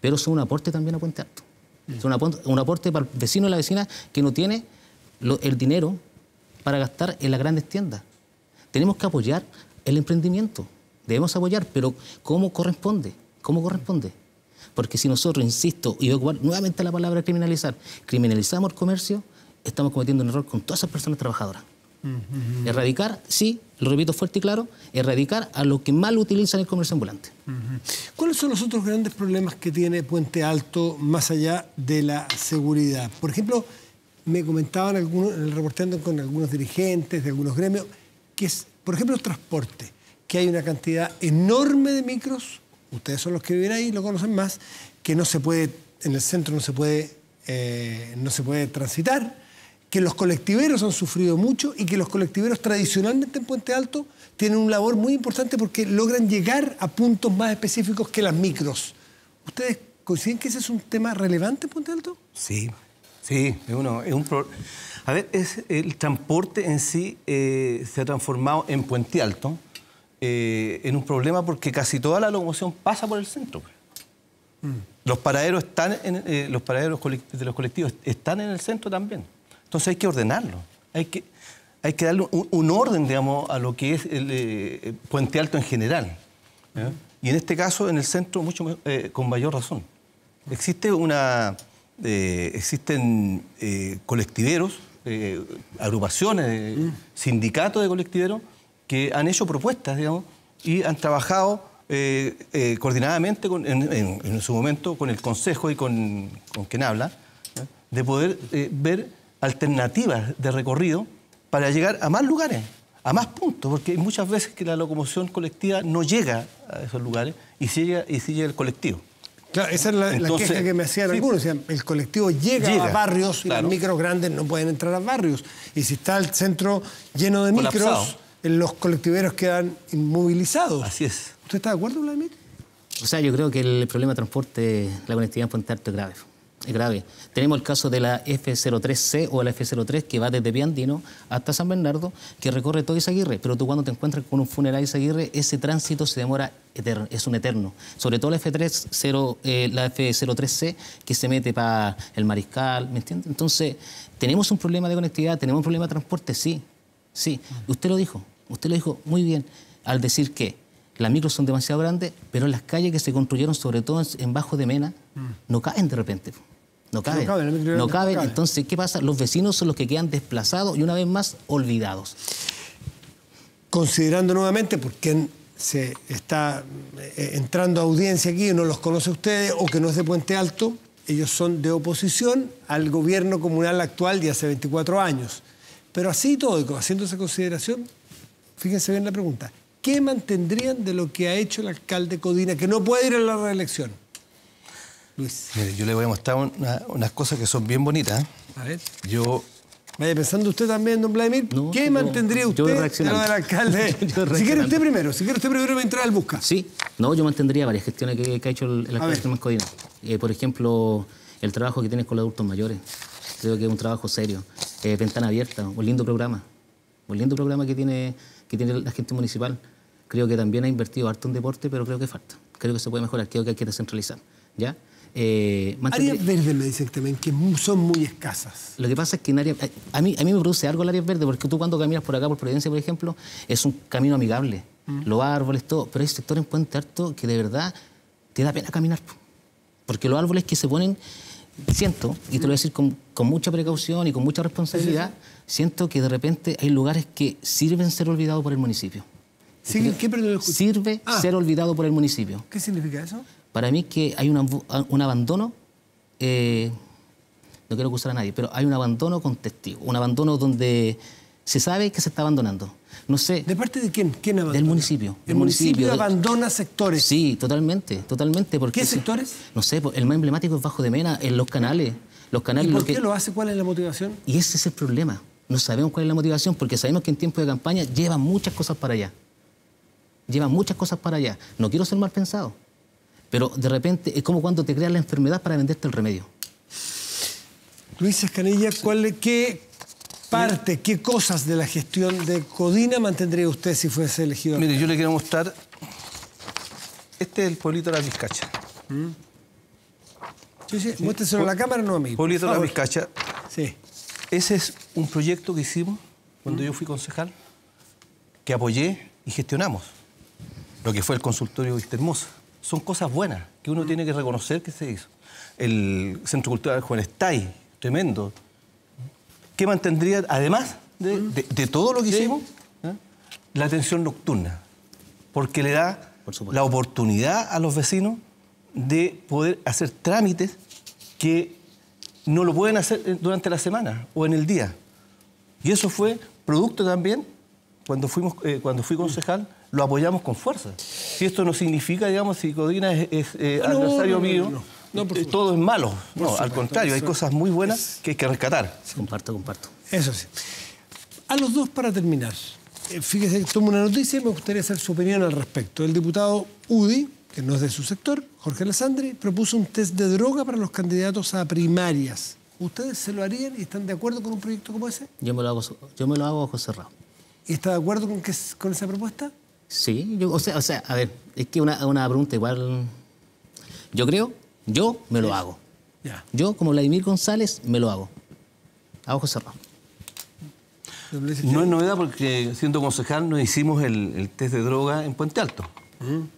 Pero son un aporte también a Puente Alto. Es un aporte, para el vecino y la vecina que no tiene el dinero para gastar en las grandes tiendas. Tenemos que apoyar el emprendimiento. Debemos apoyar, pero ¿cómo corresponde? ¿Cómo corresponde? Porque si nosotros, insisto, y voy a ocupar nuevamente la palabra criminalizar, criminalizamos el comercio, estamos cometiendo un error con todas esas personas trabajadoras. Erradicar, sí, lo repito fuerte y claro, erradicar a los que mal utilizan el comercio ambulante. ¿Cuáles son los otros grandes problemas que tiene Puente Alto más allá de la seguridad? Por ejemplo, me comentaban algunos, reporteando con algunos dirigentes de algunos gremios, que es, por ejemplo, el transporte, que hay una cantidad enorme de micros ustedes son los que viven ahí, lo conocen más, que no se puede, en el centro no se puede, eh, no se puede transitar, que los colectiveros han sufrido mucho y que los colectiveros tradicionalmente en Puente Alto tienen un labor muy importante porque logran llegar a puntos más específicos que las micros. ¿Ustedes coinciden que ese es un tema relevante en Puente Alto? Sí, sí, es, un problema... A ver, el transporte en sí eh, se ha transformado en Puente Alto eh, en un problema porque casi toda la locomoción pasa por el centro. Pues. Mm. Los paraderos están en, eh, los paraderos de los colectivos están en el centro también. Entonces hay que ordenarlo. Hay que, hay que darle un, orden, digamos, a lo que es el, eh, Puente Alto en general. Mm. Y en este caso, en el centro, mucho con mayor razón. Existe una. existen colectiveros, agrupaciones, mm. sindicatos de colectiveros que han hecho propuestas, digamos, y han trabajado eh, eh, coordinadamente en, su momento con el Consejo y con, quien habla, de poder eh, ver alternativas de recorrido para llegar a más lugares, a más puntos, porque muchas veces que la locomoción colectiva no llega a esos lugares y sigue, y llega el colectivo. Claro, esa es la, queja que me hacían algunos. el colectivo llega, a barrios y los micros grandes no pueden entrar a barrios. Y si está el centro lleno de micros, los colectiveros quedan inmovilizados. Así es. ¿Usted está de acuerdo, Vladimir? O sea, yo creo que el problema de transporte, la conectividad en Puente Alto es grave. Es grave. Tenemos el caso de la F03C o la F03 que va desde Piandino hasta San Bernardo, que recorre todo Izaguirre. Pero tú cuando te encuentras con un funeral Izaguirre, ese tránsito se demora eterno, es un eterno. Sobre todo la, f 30 eh, la F03C que se mete para el mariscal, ¿me entiendes? Entonces, tenemos un problema de conectividad, tenemos un problema de transporte, sí. Sí, mm. usted lo dijo, Usted lo dijo muy bien al decir que las micros son demasiado grandes, pero las calles que se construyeron, sobre todo en Bajo de Mena, mm. no caen de repente. No caben. No caben, Entonces, ¿qué pasa? Los vecinos son los que quedan desplazados y una vez más olvidados. Considerando nuevamente, porque se está eh, eh, entrando a audiencia aquí, no los conoce ustedes o que no es de Puente Alto, ellos son de oposición al gobierno comunal actual de hace 24 años. Pero así todo, haciendo esa consideración, Fíjense bien la pregunta. ¿Qué mantendrían de lo que ha hecho el alcalde Codina, que no puede ir a la reelección? Luis. Mire, yo le voy a mostrar unas cosas que son bien bonitas. ¿eh? A ver. Yo Vaya pensando usted también, don Vladimir, ¿qué mantendría usted de lo del alcalde? <laughs> si quiere usted primero, si quiere usted primero me entrar al busca. Sí, no, yo mantendría varias gestiones que, ha hecho el, alcalde Codina. Eh, por ejemplo, el trabajo que tiene con los adultos mayores. Creo que es un trabajo serio. Eh, ventana abierta, un lindo programa. Un lindo programa que tiene que tiene la gente municipal. Creo que también ha invertido harto en deporte, pero creo que falta. Creo que se puede mejorar, creo que hay que descentralizar. ¿ya? Eh, áreas verdes me dicen también que son muy escasas. Lo que pasa es que en a, mí, a mí me produce algo el área verde, porque tú cuando caminas por acá, por Providencia, por ejemplo, es un camino amigable. Mm. Los árboles, todo. Pero hay sectores en Puente Alto que de verdad te da pena caminar. Porque los árboles que se ponen, siento, y te lo voy a decir con, mucha precaución y con mucha responsabilidad, siento que de repente hay lugares que sirven ser olvidados por el municipio. ¿Sirve, ¿Qué, ah. sirve ser olvidado por el municipio. ¿Qué significa eso? Para mí que hay un abandono, eh, no quiero acusar a nadie, pero hay un abandono contestivo, un abandono donde se sabe que se está abandonando. No sé. ¿De parte de quién? ¿Quién abandona? Del municipio. ¿El, municipio, abandona sectores? Sí, totalmente, totalmente. ¿Qué sectores? No sé, el más emblemático es Bajo de Mena, en los canales. Los canales ¿Y por qué lo hace? ¿Cuál es la motivación? Y ese es el problema. No sabemos cuál es la motivación porque sabemos que en tiempo de campaña lleva muchas cosas para allá. Lleva muchas cosas para allá. No quiero ser mal pensado, pero de repente es como cuando te creas la enfermedad para venderte el remedio. Luis Escanilla, ¿cuál, ¿qué parte, qué cosas de la gestión de Codina mantendría usted si fuese elegido? Mire, yo le quiero mostrar. Este es el pueblito de la Vizcacha. ¿Mm? sí, Muéstreselo a la cámara, no a mí. Pueblito de la Vizcacha. Sí. Ese es un proyecto que hicimos cuando yo fui concejal, que apoyé y gestionamos. Lo que fue el consultorio Vista Hermosa. Son cosas buenas que uno tiene que reconocer que se hizo. El Centro Cultural Juan Estay, tremendo. ¿Qué mantendría, además de, todo lo que hicimos, ¿Eh? la atención nocturna? Porque le da la oportunidad a los vecinos de poder hacer trámites que no lo pueden hacer eh, durante la semana o en el día. Y eso fue producto también, cuando, fuimos, eh, cuando fui concejal, lo apoyamos con fuerza. Si esto no significa, digamos, si Codina es, eh, mío, no, todo es malo. no, al contrario, hay cosas muy buenas que hay que rescatar. Sí, comparto, comparto. Eso sí. A los dos para terminar. Fíjese, tomo una noticia y me gustaría hacer su opinión al respecto. El diputado Udi, que no es de su sector, Jorge Alessandri propuso un test de droga para los candidatos a primarias. ¿Ustedes se lo harían y están de acuerdo con un proyecto como ese? Yo me lo hago, yo me lo hago cerrado. ¿Y está de acuerdo con, que, con esa propuesta? Sí, o, sea, o sea, a ver, es que una, una pregunta igual. Yo creo, yo me lo hago. Yo, como Vladimir González, me lo hago. A ojo cerrado. No es novedad porque, siendo concejal, nos hicimos el test de droga en Puente Alto.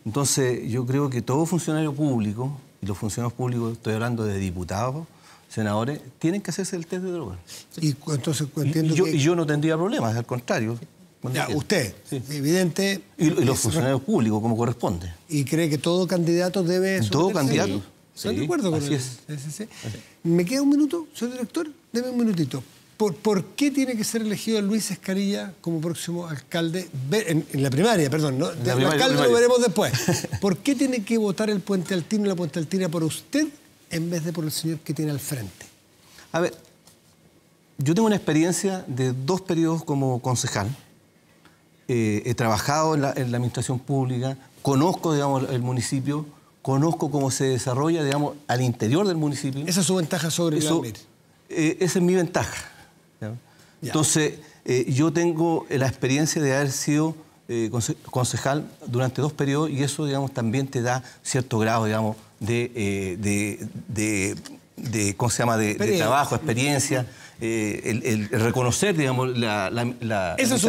Entonces, yo creo que todo funcionario público, y los funcionarios públicos, estoy hablando de diputados, senadores, tienen que hacerse el test de droga. Y entonces yo, no tendría problemas, al contrario. Ya, usted, evidente. Y, los funcionarios públicos, como corresponde. ¿Y cree que todo candidato debe.? ¿Todo candidato? ¿Están de acuerdo con eso? Me queda un minuto, señor director. Deme un minutito. ¿Por, qué tiene que ser elegido Luis Escarilla como próximo alcalde? En, la primaria, perdón, ¿no? De, alcalde lo veremos después. ¿Por qué tiene que votar el Puente Altino y la Puente Altina por usted en vez de por el señor que tiene al frente? A ver, yo tengo una experiencia de dos periodos como concejal. Eh, he trabajado en la, administración pública, conozco, digamos, el municipio, conozco cómo se desarrolla, digamos, al interior del municipio. Esa es su ventaja sobre Eso, el eh, Esa es mi ventaja entonces, eh, yo tengo la experiencia de haber sido eh, concejal durante dos periodos y eso, digamos, también te da cierto grado, digamos, de, eh, ¿cómo se llama?, de, trabajo, experiencia, el, reconocer, digamos, la, la, Esa es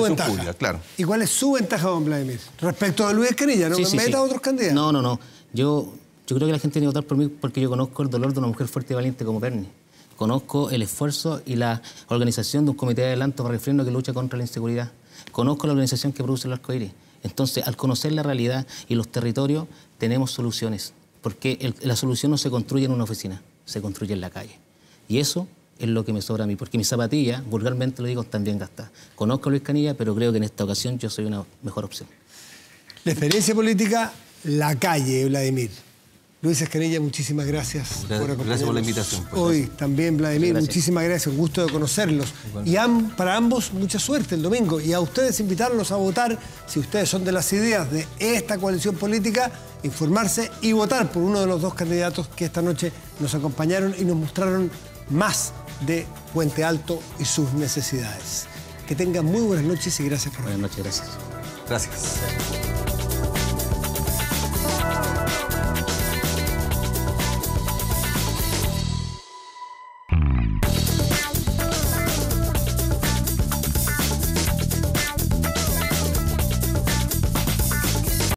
claro. ¿Y cuál es su ventaja, don Vladimir? Respecto a Luis Esquerilla? ¿no? me meta a otros candidatos. No, no, no. Yo, yo creo que la gente tiene que votar por mí porque yo conozco el dolor de una mujer fuerte y valiente como Perni. Conozco el esfuerzo y la organización de un comité de adelanto para el que lucha contra la inseguridad. Conozco la organización que produce el arco Entonces, al conocer la realidad y los territorios, tenemos soluciones. Porque la solución no se construye en una oficina, se construye en la calle. Y eso es lo que me sobra a mí, porque mis zapatillas, vulgarmente lo digo, están bien gastadas. Conozco a Luis Canilla, pero creo que en esta ocasión yo soy una mejor opción. La experiencia política, la calle, Vladimir. Luis Escanilla, muchísimas gracias, por la invitación. Pues, Hoy también, Vladimir, muchísimas gracias, un gusto de conocerlos. Y para ambos, mucha suerte el domingo. Y a ustedes invitarlos a votar, si ustedes son de las ideas de esta coalición política, informarse y votar por uno de los dos candidatos que esta noche nos acompañaron y nos mostraron más de Puente Alto y sus necesidades. Que tengan muy buenas noches y gracias por Buenas noches, gracias. Gracias.